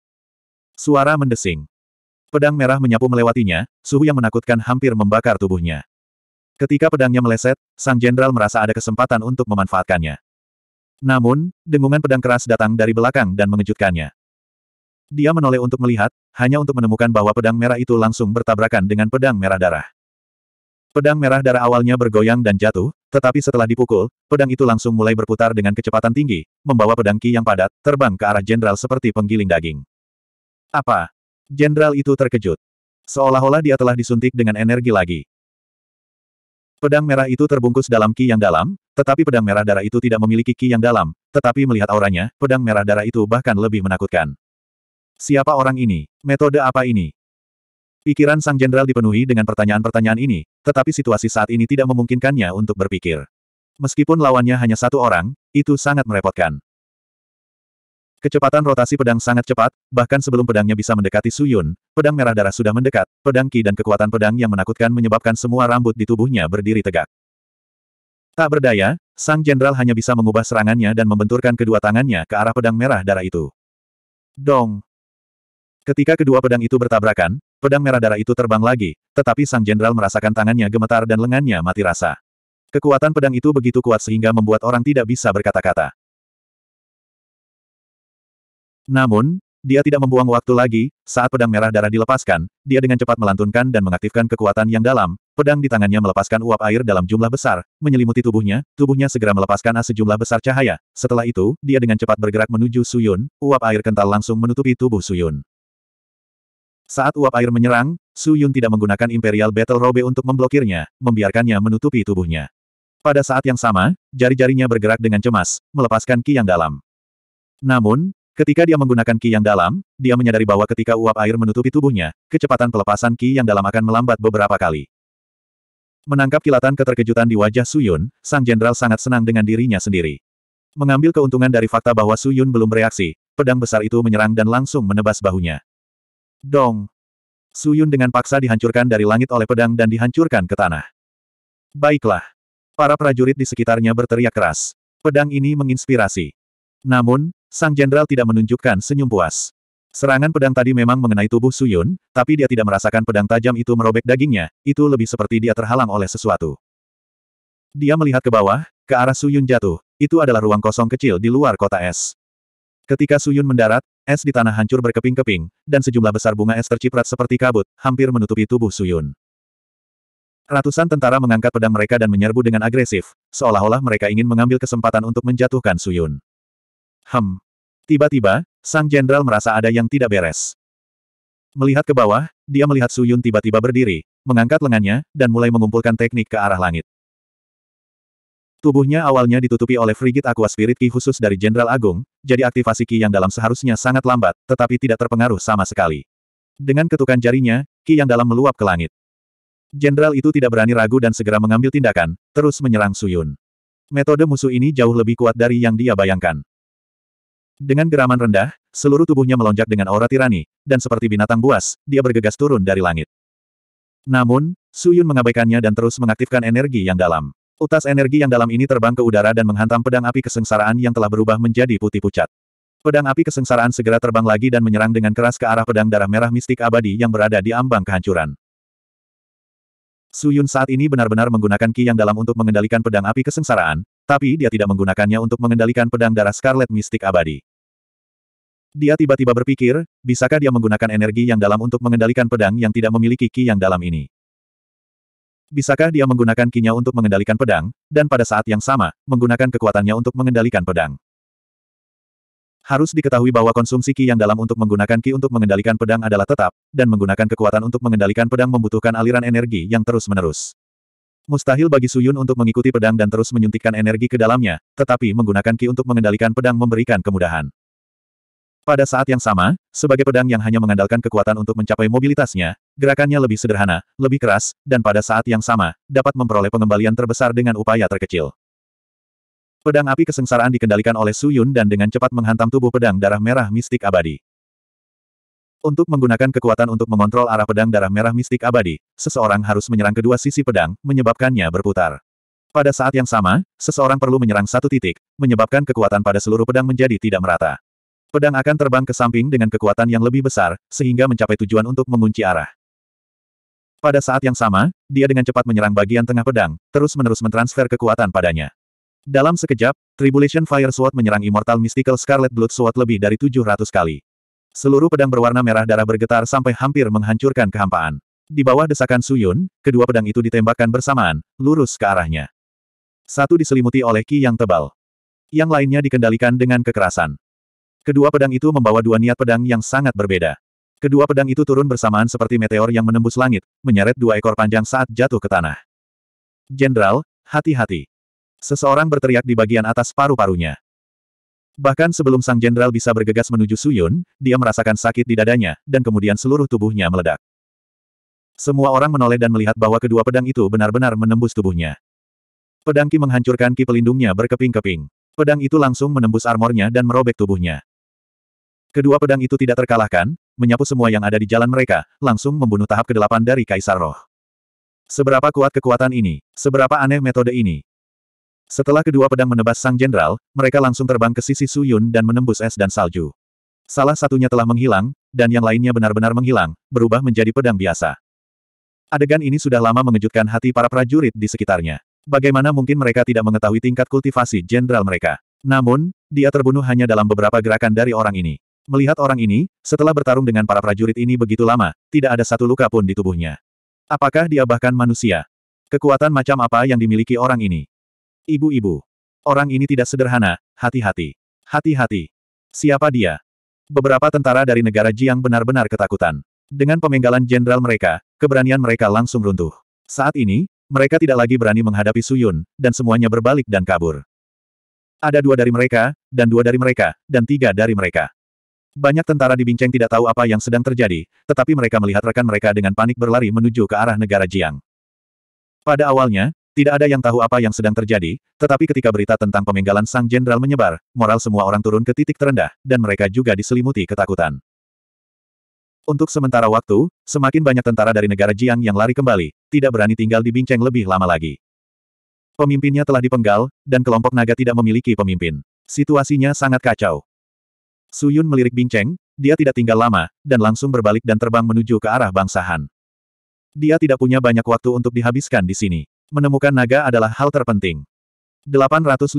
Suara mendesing. Pedang merah menyapu melewatinya, suhu yang menakutkan hampir membakar tubuhnya. Ketika pedangnya meleset, sang jenderal merasa ada kesempatan untuk memanfaatkannya. Namun, dengungan pedang keras datang dari belakang dan mengejutkannya. Dia menoleh untuk melihat, hanya untuk menemukan bahwa pedang merah itu langsung bertabrakan dengan pedang merah darah. Pedang merah darah awalnya bergoyang dan jatuh, tetapi setelah dipukul, pedang itu langsung mulai berputar dengan kecepatan tinggi, membawa pedang Ki yang padat, terbang ke arah jenderal seperti penggiling daging. Apa? Jenderal itu terkejut. Seolah-olah dia telah disuntik dengan energi lagi. Pedang merah itu terbungkus dalam ki yang dalam, tetapi pedang merah darah itu tidak memiliki ki yang dalam, tetapi melihat auranya, pedang merah darah itu bahkan lebih menakutkan. Siapa orang ini? Metode apa ini? Pikiran sang jenderal dipenuhi dengan pertanyaan-pertanyaan ini, tetapi situasi saat ini tidak memungkinkannya untuk berpikir. Meskipun lawannya hanya satu orang, itu sangat merepotkan. Kecepatan rotasi pedang sangat cepat, bahkan sebelum pedangnya bisa mendekati Suyun, pedang merah darah sudah mendekat, pedang Ki dan kekuatan pedang yang menakutkan menyebabkan semua rambut di tubuhnya berdiri tegak. Tak berdaya, sang jenderal hanya bisa mengubah serangannya dan membenturkan kedua tangannya ke arah pedang merah darah itu. Dong! Ketika kedua pedang itu bertabrakan, pedang merah darah itu terbang lagi, tetapi sang jenderal merasakan tangannya gemetar dan lengannya mati rasa. Kekuatan pedang itu begitu kuat sehingga membuat orang tidak bisa berkata-kata. Namun, dia tidak membuang waktu lagi, saat pedang merah darah dilepaskan, dia dengan cepat melantunkan dan mengaktifkan kekuatan yang dalam, pedang di tangannya melepaskan uap air dalam jumlah besar, menyelimuti tubuhnya, tubuhnya segera melepaskan as sejumlah besar cahaya, setelah itu, dia dengan cepat bergerak menuju Suyun, uap air kental langsung menutupi tubuh Suyun. Saat uap air menyerang, Suyun tidak menggunakan Imperial Battle Robe untuk memblokirnya, membiarkannya menutupi tubuhnya. Pada saat yang sama, jari-jarinya bergerak dengan cemas, melepaskan ki yang dalam. Namun, Ketika dia menggunakan ki yang dalam, dia menyadari bahwa ketika uap air menutupi tubuhnya, kecepatan pelepasan ki yang dalam akan melambat beberapa kali. Menangkap kilatan keterkejutan di wajah Suyun, sang jenderal sangat senang dengan dirinya sendiri. Mengambil keuntungan dari fakta bahwa Suyun belum bereaksi, pedang besar itu menyerang dan langsung menebas bahunya. Dong! Suyun dengan paksa dihancurkan dari langit oleh pedang dan dihancurkan ke tanah. Baiklah. Para prajurit di sekitarnya berteriak keras. Pedang ini menginspirasi. Namun, Sang jenderal tidak menunjukkan senyum puas. Serangan pedang tadi memang mengenai tubuh Suyun, tapi dia tidak merasakan pedang tajam itu merobek dagingnya, itu lebih seperti dia terhalang oleh sesuatu. Dia melihat ke bawah, ke arah Suyun jatuh, itu adalah ruang kosong kecil di luar kota es. Ketika Suyun mendarat, es di tanah hancur berkeping-keping, dan sejumlah besar bunga es terciprat seperti kabut, hampir menutupi tubuh Suyun. Ratusan tentara mengangkat pedang mereka dan menyerbu dengan agresif, seolah-olah mereka ingin mengambil kesempatan untuk menjatuhkan Suyun. Hem. Tiba-tiba, sang jenderal merasa ada yang tidak beres. Melihat ke bawah, dia melihat Suyun tiba-tiba berdiri, mengangkat lengannya, dan mulai mengumpulkan teknik ke arah langit. Tubuhnya awalnya ditutupi oleh frigid aqua spirit ki khusus dari Jenderal Agung, jadi aktivasi ki yang dalam seharusnya sangat lambat, tetapi tidak terpengaruh sama sekali. Dengan ketukan jarinya, ki yang dalam meluap ke langit. Jenderal itu tidak berani ragu dan segera mengambil tindakan, terus menyerang Suyun. Metode musuh ini jauh lebih kuat dari yang dia bayangkan. Dengan geraman rendah, seluruh tubuhnya melonjak dengan aura tirani, dan seperti binatang buas, dia bergegas turun dari langit. Namun, Su Yun mengabaikannya dan terus mengaktifkan energi yang dalam. Utas energi yang dalam ini terbang ke udara dan menghantam pedang api kesengsaraan yang telah berubah menjadi putih pucat. Pedang api kesengsaraan segera terbang lagi dan menyerang dengan keras ke arah pedang darah merah mistik abadi yang berada di ambang kehancuran. Suyun saat ini benar-benar menggunakan ki yang dalam untuk mengendalikan pedang api kesengsaraan, tapi dia tidak menggunakannya untuk mengendalikan pedang darah Scarlet Mistik Abadi. Dia tiba-tiba berpikir, bisakah dia menggunakan energi yang dalam untuk mengendalikan pedang yang tidak memiliki ki yang dalam ini? Bisakah dia menggunakan kinya untuk mengendalikan pedang, dan pada saat yang sama, menggunakan kekuatannya untuk mengendalikan pedang? Harus diketahui bahwa konsumsi ki yang dalam untuk menggunakan ki untuk mengendalikan pedang adalah tetap, dan menggunakan kekuatan untuk mengendalikan pedang membutuhkan aliran energi yang terus-menerus. Mustahil bagi Suyun untuk mengikuti pedang dan terus menyuntikkan energi ke dalamnya, tetapi menggunakan ki untuk mengendalikan pedang memberikan kemudahan. Pada saat yang sama, sebagai pedang yang hanya mengandalkan kekuatan untuk mencapai mobilitasnya, gerakannya lebih sederhana, lebih keras, dan pada saat yang sama, dapat memperoleh pengembalian terbesar dengan upaya terkecil. Pedang api kesengsaraan dikendalikan oleh Su Yun dan dengan cepat menghantam tubuh pedang darah merah mistik abadi. Untuk menggunakan kekuatan untuk mengontrol arah pedang darah merah mistik abadi, seseorang harus menyerang kedua sisi pedang, menyebabkannya berputar. Pada saat yang sama, seseorang perlu menyerang satu titik, menyebabkan kekuatan pada seluruh pedang menjadi tidak merata. Pedang akan terbang ke samping dengan kekuatan yang lebih besar, sehingga mencapai tujuan untuk mengunci arah. Pada saat yang sama, dia dengan cepat menyerang bagian tengah pedang, terus-menerus mentransfer kekuatan padanya. Dalam sekejap, Tribulation Fire Sword menyerang Immortal Mystical Scarlet Blood Sword lebih dari 700 kali. Seluruh pedang berwarna merah darah bergetar sampai hampir menghancurkan kehampaan. Di bawah desakan Suyun, kedua pedang itu ditembakkan bersamaan, lurus ke arahnya. Satu diselimuti oleh ki yang tebal. Yang lainnya dikendalikan dengan kekerasan. Kedua pedang itu membawa dua niat pedang yang sangat berbeda. Kedua pedang itu turun bersamaan seperti meteor yang menembus langit, menyeret dua ekor panjang saat jatuh ke tanah. Jenderal, hati-hati. Seseorang berteriak di bagian atas paru-parunya. Bahkan sebelum sang jenderal bisa bergegas menuju Suyun, dia merasakan sakit di dadanya, dan kemudian seluruh tubuhnya meledak. Semua orang menoleh dan melihat bahwa kedua pedang itu benar-benar menembus tubuhnya. Pedang Ki menghancurkan Ki pelindungnya berkeping-keping. Pedang itu langsung menembus armornya dan merobek tubuhnya. Kedua pedang itu tidak terkalahkan, menyapu semua yang ada di jalan mereka, langsung membunuh tahap kedelapan dari Kaisar Roh. Seberapa kuat kekuatan ini? Seberapa aneh metode ini? Setelah kedua pedang menebas sang jenderal, mereka langsung terbang ke sisi Su Yun dan menembus es dan salju. Salah satunya telah menghilang, dan yang lainnya benar-benar menghilang, berubah menjadi pedang biasa. Adegan ini sudah lama mengejutkan hati para prajurit di sekitarnya. Bagaimana mungkin mereka tidak mengetahui tingkat kultivasi jenderal mereka? Namun, dia terbunuh hanya dalam beberapa gerakan dari orang ini. Melihat orang ini, setelah bertarung dengan para prajurit ini begitu lama, tidak ada satu luka pun di tubuhnya. Apakah dia bahkan manusia? Kekuatan macam apa yang dimiliki orang ini? Ibu-ibu. Orang ini tidak sederhana, hati-hati. Hati-hati. Siapa dia? Beberapa tentara dari negara Jiang benar-benar ketakutan. Dengan pemenggalan jenderal mereka, keberanian mereka langsung runtuh. Saat ini, mereka tidak lagi berani menghadapi Suyun, dan semuanya berbalik dan kabur. Ada dua dari mereka, dan dua dari mereka, dan tiga dari mereka. Banyak tentara di Bingcheng tidak tahu apa yang sedang terjadi, tetapi mereka melihat rekan mereka dengan panik berlari menuju ke arah negara Jiang. Pada awalnya, tidak ada yang tahu apa yang sedang terjadi, tetapi ketika berita tentang pemenggalan sang jenderal menyebar, moral semua orang turun ke titik terendah, dan mereka juga diselimuti ketakutan. Untuk sementara waktu, semakin banyak tentara dari negara Jiang yang lari kembali, tidak berani tinggal di Bingcheng lebih lama lagi. Pemimpinnya telah dipenggal, dan kelompok naga tidak memiliki pemimpin. Situasinya sangat kacau. Su Yun melirik Bingceng, dia tidak tinggal lama, dan langsung berbalik dan terbang menuju ke arah bangsa Han. Dia tidak punya banyak waktu untuk dihabiskan di sini. Menemukan naga adalah hal terpenting. 815.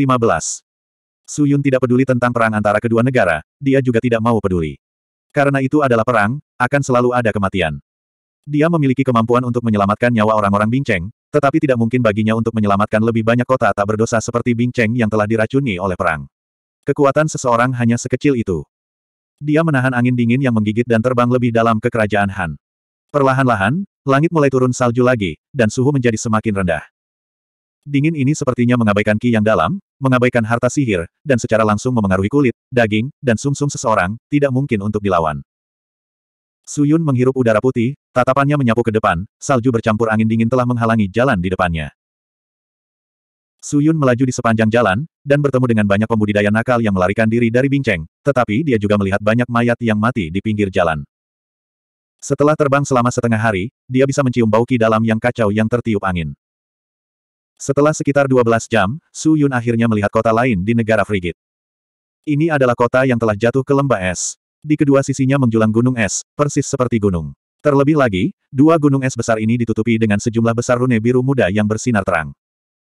Su Yun tidak peduli tentang perang antara kedua negara, dia juga tidak mau peduli. Karena itu adalah perang, akan selalu ada kematian. Dia memiliki kemampuan untuk menyelamatkan nyawa orang-orang Bingceng, tetapi tidak mungkin baginya untuk menyelamatkan lebih banyak kota tak berdosa seperti Bingceng yang telah diracuni oleh perang. Kekuatan seseorang hanya sekecil itu. Dia menahan angin dingin yang menggigit dan terbang lebih dalam ke kerajaan Han. Perlahan-lahan, langit mulai turun salju lagi, dan suhu menjadi semakin rendah. Dingin ini sepertinya mengabaikan ki yang dalam, mengabaikan harta sihir, dan secara langsung memengaruhi kulit, daging, dan sumsum -sum seseorang, tidak mungkin untuk dilawan. Suyun menghirup udara putih, tatapannya menyapu ke depan, salju bercampur angin dingin telah menghalangi jalan di depannya. Suyun melaju di sepanjang jalan, dan bertemu dengan banyak pembudidaya nakal yang melarikan diri dari Bingcheng, tetapi dia juga melihat banyak mayat yang mati di pinggir jalan. Setelah terbang selama setengah hari, dia bisa mencium bau ki dalam yang kacau yang tertiup angin. Setelah sekitar 12 jam, Su Yun akhirnya melihat kota lain di negara Frigit. Ini adalah kota yang telah jatuh ke lembah es. Di kedua sisinya menjulang gunung es, persis seperti gunung. Terlebih lagi, dua gunung es besar ini ditutupi dengan sejumlah besar rune biru muda yang bersinar terang.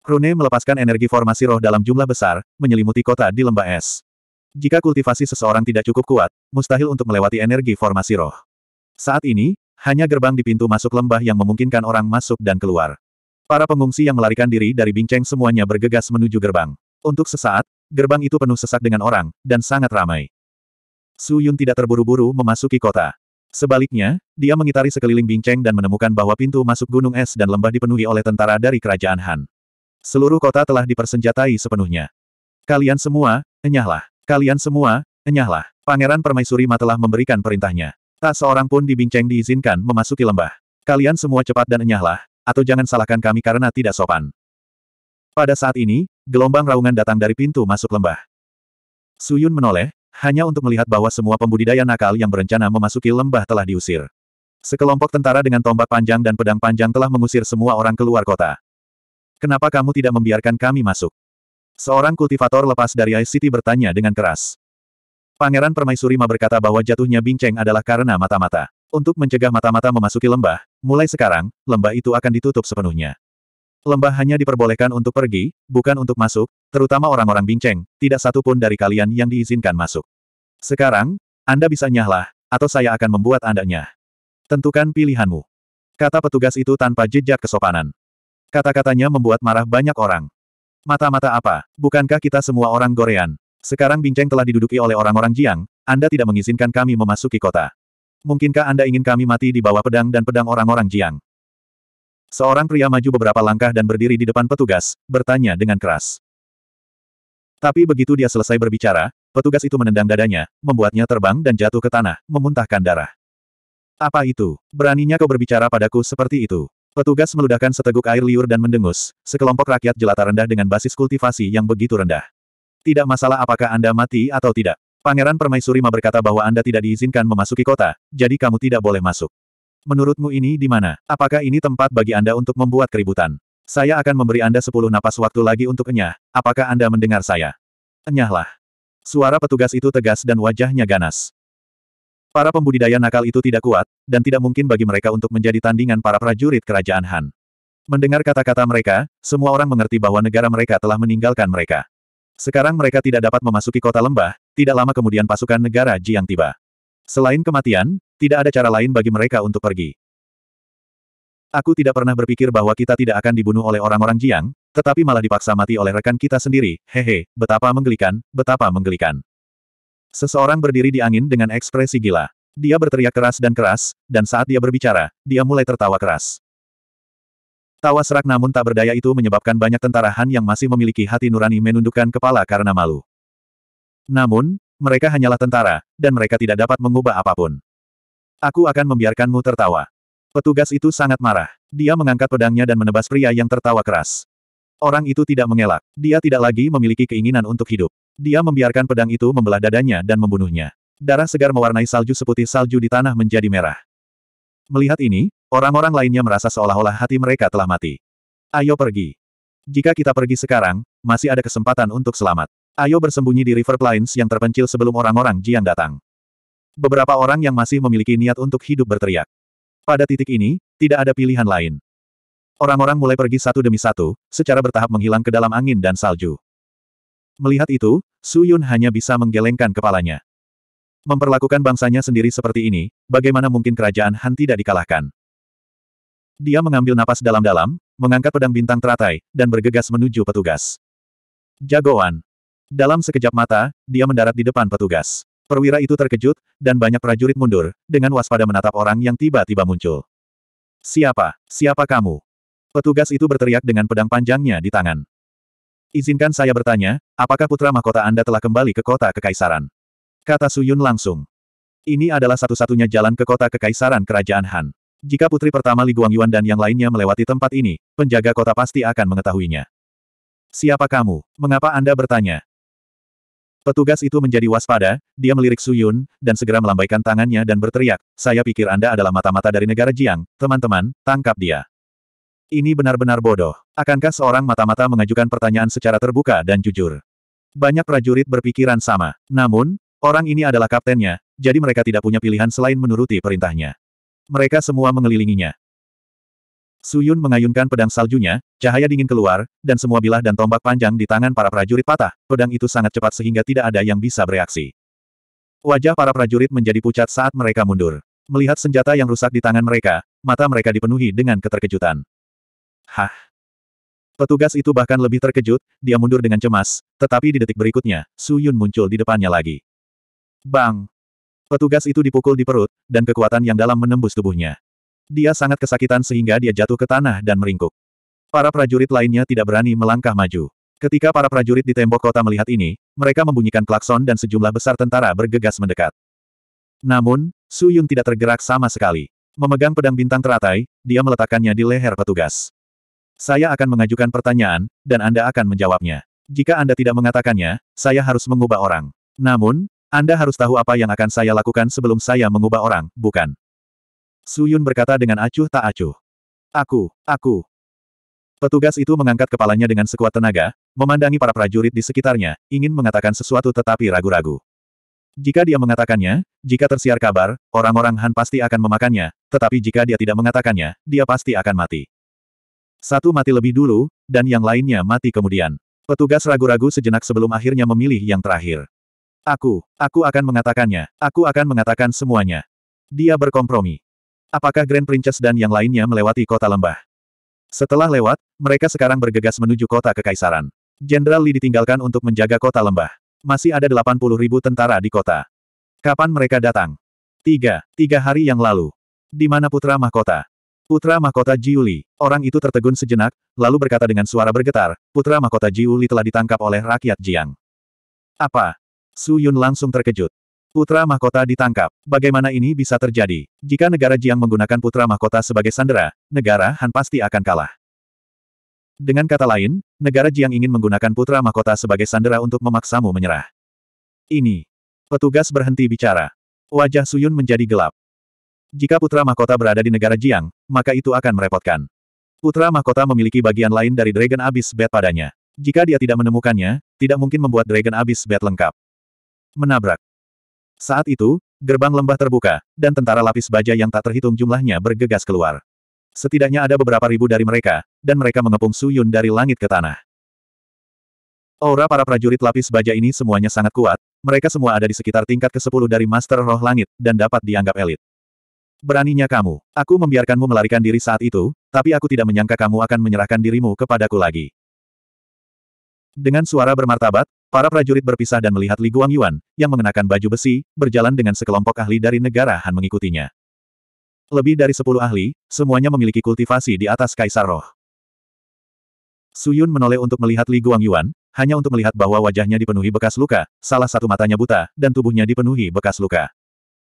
Krune melepaskan energi formasi roh dalam jumlah besar, menyelimuti kota di lembah es. Jika kultivasi seseorang tidak cukup kuat, mustahil untuk melewati energi formasi roh. Saat ini, hanya gerbang di pintu masuk lembah yang memungkinkan orang masuk dan keluar. Para pengungsi yang melarikan diri dari Bingceng semuanya bergegas menuju gerbang. Untuk sesaat, gerbang itu penuh sesak dengan orang, dan sangat ramai. Su Yun tidak terburu-buru memasuki kota. Sebaliknya, dia mengitari sekeliling Bingceng dan menemukan bahwa pintu masuk Gunung Es dan lembah dipenuhi oleh tentara dari Kerajaan Han. Seluruh kota telah dipersenjatai sepenuhnya. Kalian semua, enyahlah. Kalian semua, enyahlah. Pangeran Permaisuri Ma telah memberikan perintahnya. Tak seorang pun dibinceng diizinkan memasuki lembah. Kalian semua cepat dan enyahlah, atau jangan salahkan kami karena tidak sopan. Pada saat ini, gelombang raungan datang dari pintu masuk lembah. Suyun menoleh, hanya untuk melihat bahwa semua pembudidaya nakal yang berencana memasuki lembah telah diusir. Sekelompok tentara dengan tombak panjang dan pedang panjang telah mengusir semua orang keluar kota. Kenapa kamu tidak membiarkan kami masuk? Seorang kultivator lepas dari Ice City bertanya dengan keras. Pangeran Permaisuri Ma berkata bahwa jatuhnya Bingceng adalah karena mata-mata. Untuk mencegah mata-mata memasuki lembah, mulai sekarang, lembah itu akan ditutup sepenuhnya. Lembah hanya diperbolehkan untuk pergi, bukan untuk masuk, terutama orang-orang Bingceng, tidak satupun dari kalian yang diizinkan masuk. Sekarang, Anda bisa nyahlah, atau saya akan membuat Anda nyah. Tentukan pilihanmu. Kata petugas itu tanpa jejak kesopanan. Kata-katanya membuat marah banyak orang. Mata-mata apa? Bukankah kita semua orang Gorean? Sekarang Bingceng telah diduduki oleh orang-orang Jiang, Anda tidak mengizinkan kami memasuki kota. Mungkinkah Anda ingin kami mati di bawah pedang dan pedang orang-orang Jiang? Seorang pria maju beberapa langkah dan berdiri di depan petugas, bertanya dengan keras. Tapi begitu dia selesai berbicara, petugas itu menendang dadanya, membuatnya terbang dan jatuh ke tanah, memuntahkan darah. Apa itu? Beraninya kau berbicara padaku seperti itu? Petugas meludahkan seteguk air liur dan mendengus, sekelompok rakyat jelata rendah dengan basis kultivasi yang begitu rendah. Tidak masalah apakah Anda mati atau tidak. Pangeran Permaisuri Ma berkata bahwa Anda tidak diizinkan memasuki kota, jadi kamu tidak boleh masuk. Menurutmu ini di mana? Apakah ini tempat bagi Anda untuk membuat keributan? Saya akan memberi Anda sepuluh napas waktu lagi untuk enyah. Apakah Anda mendengar saya? Enyahlah. Suara petugas itu tegas dan wajahnya ganas. Para pembudidaya nakal itu tidak kuat, dan tidak mungkin bagi mereka untuk menjadi tandingan para prajurit kerajaan Han. Mendengar kata-kata mereka, semua orang mengerti bahwa negara mereka telah meninggalkan mereka. Sekarang mereka tidak dapat memasuki kota lembah, tidak lama kemudian pasukan negara Jiang tiba. Selain kematian, tidak ada cara lain bagi mereka untuk pergi. Aku tidak pernah berpikir bahwa kita tidak akan dibunuh oleh orang-orang Jiang, tetapi malah dipaksa mati oleh rekan kita sendiri, hehe, betapa menggelikan, betapa menggelikan. Seseorang berdiri di angin dengan ekspresi gila. Dia berteriak keras dan keras, dan saat dia berbicara, dia mulai tertawa keras. Tawa serak namun tak berdaya itu menyebabkan banyak tentara Han yang masih memiliki hati nurani menundukkan kepala karena malu. Namun, mereka hanyalah tentara, dan mereka tidak dapat mengubah apapun. Aku akan membiarkanmu tertawa. Petugas itu sangat marah. Dia mengangkat pedangnya dan menebas pria yang tertawa keras. Orang itu tidak mengelak. Dia tidak lagi memiliki keinginan untuk hidup. Dia membiarkan pedang itu membelah dadanya dan membunuhnya. Darah segar mewarnai salju seputih salju di tanah menjadi merah. Melihat ini, orang-orang lainnya merasa seolah-olah hati mereka telah mati. Ayo pergi. Jika kita pergi sekarang, masih ada kesempatan untuk selamat. Ayo bersembunyi di River Plains yang terpencil sebelum orang-orang Jiang datang. Beberapa orang yang masih memiliki niat untuk hidup berteriak. Pada titik ini, tidak ada pilihan lain. Orang-orang mulai pergi satu demi satu, secara bertahap menghilang ke dalam angin dan salju. Melihat itu, Su Yun hanya bisa menggelengkan kepalanya. Memperlakukan bangsanya sendiri seperti ini, bagaimana mungkin kerajaan Han tidak dikalahkan? Dia mengambil napas dalam-dalam, mengangkat pedang bintang teratai, dan bergegas menuju petugas. Jagoan. Dalam sekejap mata, dia mendarat di depan petugas. Perwira itu terkejut, dan banyak prajurit mundur, dengan waspada menatap orang yang tiba-tiba muncul. Siapa? Siapa kamu? Petugas itu berteriak dengan pedang panjangnya di tangan. Izinkan saya bertanya, apakah putra mahkota Anda telah kembali ke kota kekaisaran? Kata Suyun langsung. Ini adalah satu-satunya jalan ke kota kekaisaran kerajaan Han. Jika putri pertama Li Guangyuan dan yang lainnya melewati tempat ini, penjaga kota pasti akan mengetahuinya. Siapa kamu? Mengapa Anda bertanya? Petugas itu menjadi waspada, dia melirik Suyun, dan segera melambaikan tangannya dan berteriak, saya pikir Anda adalah mata-mata dari negara Jiang, teman-teman, tangkap dia. Ini benar-benar bodoh. Akankah seorang mata-mata mengajukan pertanyaan secara terbuka dan jujur? Banyak prajurit berpikiran sama. Namun, orang ini adalah kaptennya, jadi mereka tidak punya pilihan selain menuruti perintahnya. Mereka semua mengelilinginya. Suyun mengayunkan pedang saljunya, cahaya dingin keluar, dan semua bilah dan tombak panjang di tangan para prajurit patah, pedang itu sangat cepat sehingga tidak ada yang bisa bereaksi. Wajah para prajurit menjadi pucat saat mereka mundur. Melihat senjata yang rusak di tangan mereka, mata mereka dipenuhi dengan keterkejutan. Hah? Petugas itu bahkan lebih terkejut, dia mundur dengan cemas, tetapi di detik berikutnya, Su Yun muncul di depannya lagi. Bang! Petugas itu dipukul di perut, dan kekuatan yang dalam menembus tubuhnya. Dia sangat kesakitan sehingga dia jatuh ke tanah dan meringkuk. Para prajurit lainnya tidak berani melangkah maju. Ketika para prajurit di tembok kota melihat ini, mereka membunyikan klakson dan sejumlah besar tentara bergegas mendekat. Namun, Su Yun tidak tergerak sama sekali. Memegang pedang bintang teratai, dia meletakkannya di leher petugas. Saya akan mengajukan pertanyaan, dan Anda akan menjawabnya. Jika Anda tidak mengatakannya, saya harus mengubah orang. Namun, Anda harus tahu apa yang akan saya lakukan sebelum saya mengubah orang, bukan? Suyun berkata dengan acuh tak acuh. Aku, aku. Petugas itu mengangkat kepalanya dengan sekuat tenaga, memandangi para prajurit di sekitarnya, ingin mengatakan sesuatu tetapi ragu-ragu. Jika dia mengatakannya, jika tersiar kabar, orang-orang Han pasti akan memakannya, tetapi jika dia tidak mengatakannya, dia pasti akan mati. Satu mati lebih dulu, dan yang lainnya mati kemudian. Petugas ragu-ragu sejenak sebelum akhirnya memilih yang terakhir. Aku, aku akan mengatakannya, aku akan mengatakan semuanya. Dia berkompromi. Apakah Grand Princess dan yang lainnya melewati kota lembah? Setelah lewat, mereka sekarang bergegas menuju kota kekaisaran. Jenderal Li ditinggalkan untuk menjaga kota lembah. Masih ada 80 ribu tentara di kota. Kapan mereka datang? Tiga, tiga hari yang lalu. Di mana putra mahkota? Putra Mahkota Jiuli. Orang itu tertegun sejenak, lalu berkata dengan suara bergetar, Putra Mahkota Jiuli telah ditangkap oleh rakyat Jiang. Apa? Su Yun langsung terkejut. Putra Mahkota ditangkap. Bagaimana ini bisa terjadi? Jika negara Jiang menggunakan Putra Mahkota sebagai sandera, negara Han pasti akan kalah. Dengan kata lain, negara Jiang ingin menggunakan Putra Mahkota sebagai sandera untuk memaksamu menyerah. Ini. Petugas berhenti bicara. Wajah Suyun menjadi gelap. Jika putra mahkota berada di negara Jiang, maka itu akan merepotkan. Putra mahkota memiliki bagian lain dari Dragon Abyss Bed padanya. Jika dia tidak menemukannya, tidak mungkin membuat Dragon Abyss Bed lengkap. Menabrak. Saat itu, gerbang lembah terbuka, dan tentara lapis baja yang tak terhitung jumlahnya bergegas keluar. Setidaknya ada beberapa ribu dari mereka, dan mereka mengepung Su Yun dari langit ke tanah. Aura para prajurit lapis baja ini semuanya sangat kuat, mereka semua ada di sekitar tingkat ke-10 dari Master Roh Langit, dan dapat dianggap elit. Beraninya kamu. Aku membiarkanmu melarikan diri saat itu, tapi aku tidak menyangka kamu akan menyerahkan dirimu kepadaku lagi. Dengan suara bermartabat, para prajurit berpisah dan melihat Li Guangyuan, yang mengenakan baju besi, berjalan dengan sekelompok ahli dari negara Han mengikutinya. Lebih dari sepuluh ahli, semuanya memiliki kultivasi di atas kaisar roh. Su Yun menoleh untuk melihat Li Guangyuan, hanya untuk melihat bahwa wajahnya dipenuhi bekas luka, salah satu matanya buta, dan tubuhnya dipenuhi bekas luka.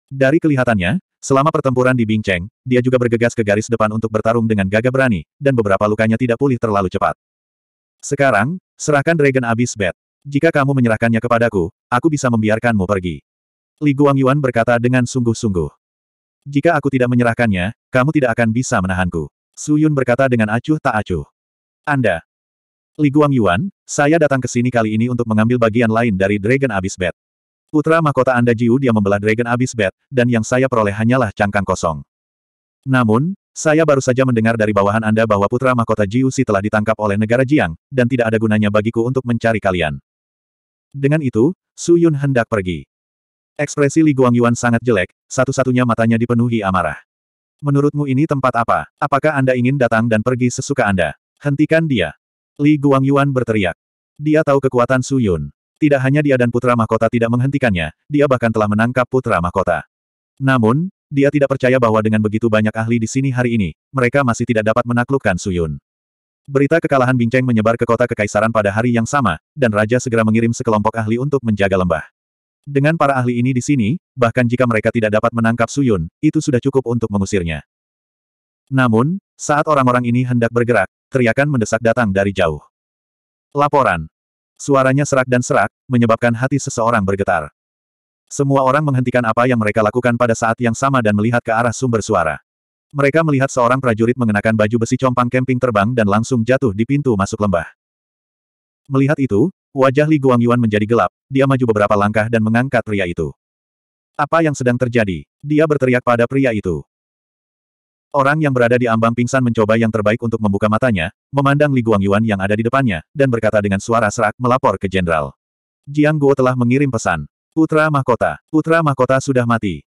Dari kelihatannya, Selama pertempuran di Bingcheng, dia juga bergegas ke garis depan untuk bertarung dengan gagah berani, dan beberapa lukanya tidak pulih terlalu cepat. Sekarang, serahkan Dragon Abyss Bat. Jika kamu menyerahkannya kepadaku, aku bisa membiarkanmu pergi. Li Guangyuan berkata dengan sungguh-sungguh. Jika aku tidak menyerahkannya, kamu tidak akan bisa menahanku. Su Yun berkata dengan acuh tak acuh. Anda. Li Guangyuan, saya datang ke sini kali ini untuk mengambil bagian lain dari Dragon Abyss Bat. Putra mahkota Anda Jiu dia membelah Dragon Abyss Bat, dan yang saya peroleh hanyalah cangkang kosong. Namun, saya baru saja mendengar dari bawahan Anda bahwa putra mahkota Jiu Si telah ditangkap oleh negara Jiang, dan tidak ada gunanya bagiku untuk mencari kalian. Dengan itu, Su Yun hendak pergi. Ekspresi Li Guangyuan sangat jelek, satu-satunya matanya dipenuhi amarah. Menurutmu ini tempat apa? Apakah Anda ingin datang dan pergi sesuka Anda? Hentikan dia. Li Guangyuan berteriak. Dia tahu kekuatan Su Yun. Tidak hanya dia dan putra mahkota tidak menghentikannya, dia bahkan telah menangkap putra mahkota. Namun, dia tidak percaya bahwa dengan begitu banyak ahli di sini hari ini, mereka masih tidak dapat menaklukkan Suyun. Berita kekalahan Bingceng menyebar ke kota kekaisaran pada hari yang sama, dan Raja segera mengirim sekelompok ahli untuk menjaga lembah. Dengan para ahli ini di sini, bahkan jika mereka tidak dapat menangkap Suyun, itu sudah cukup untuk mengusirnya. Namun, saat orang-orang ini hendak bergerak, teriakan mendesak datang dari jauh. Laporan Suaranya serak dan serak, menyebabkan hati seseorang bergetar. Semua orang menghentikan apa yang mereka lakukan pada saat yang sama dan melihat ke arah sumber suara. Mereka melihat seorang prajurit mengenakan baju besi compang camping terbang dan langsung jatuh di pintu masuk lembah. Melihat itu, wajah Li Guangyuan menjadi gelap, dia maju beberapa langkah dan mengangkat pria itu. Apa yang sedang terjadi? Dia berteriak pada pria itu. Orang yang berada di ambang pingsan mencoba yang terbaik untuk membuka matanya, memandang Li Guangyuan yang ada di depannya, dan berkata dengan suara serak melapor ke jenderal. Jiang Guo telah mengirim pesan. Putra mahkota, putra mahkota sudah mati.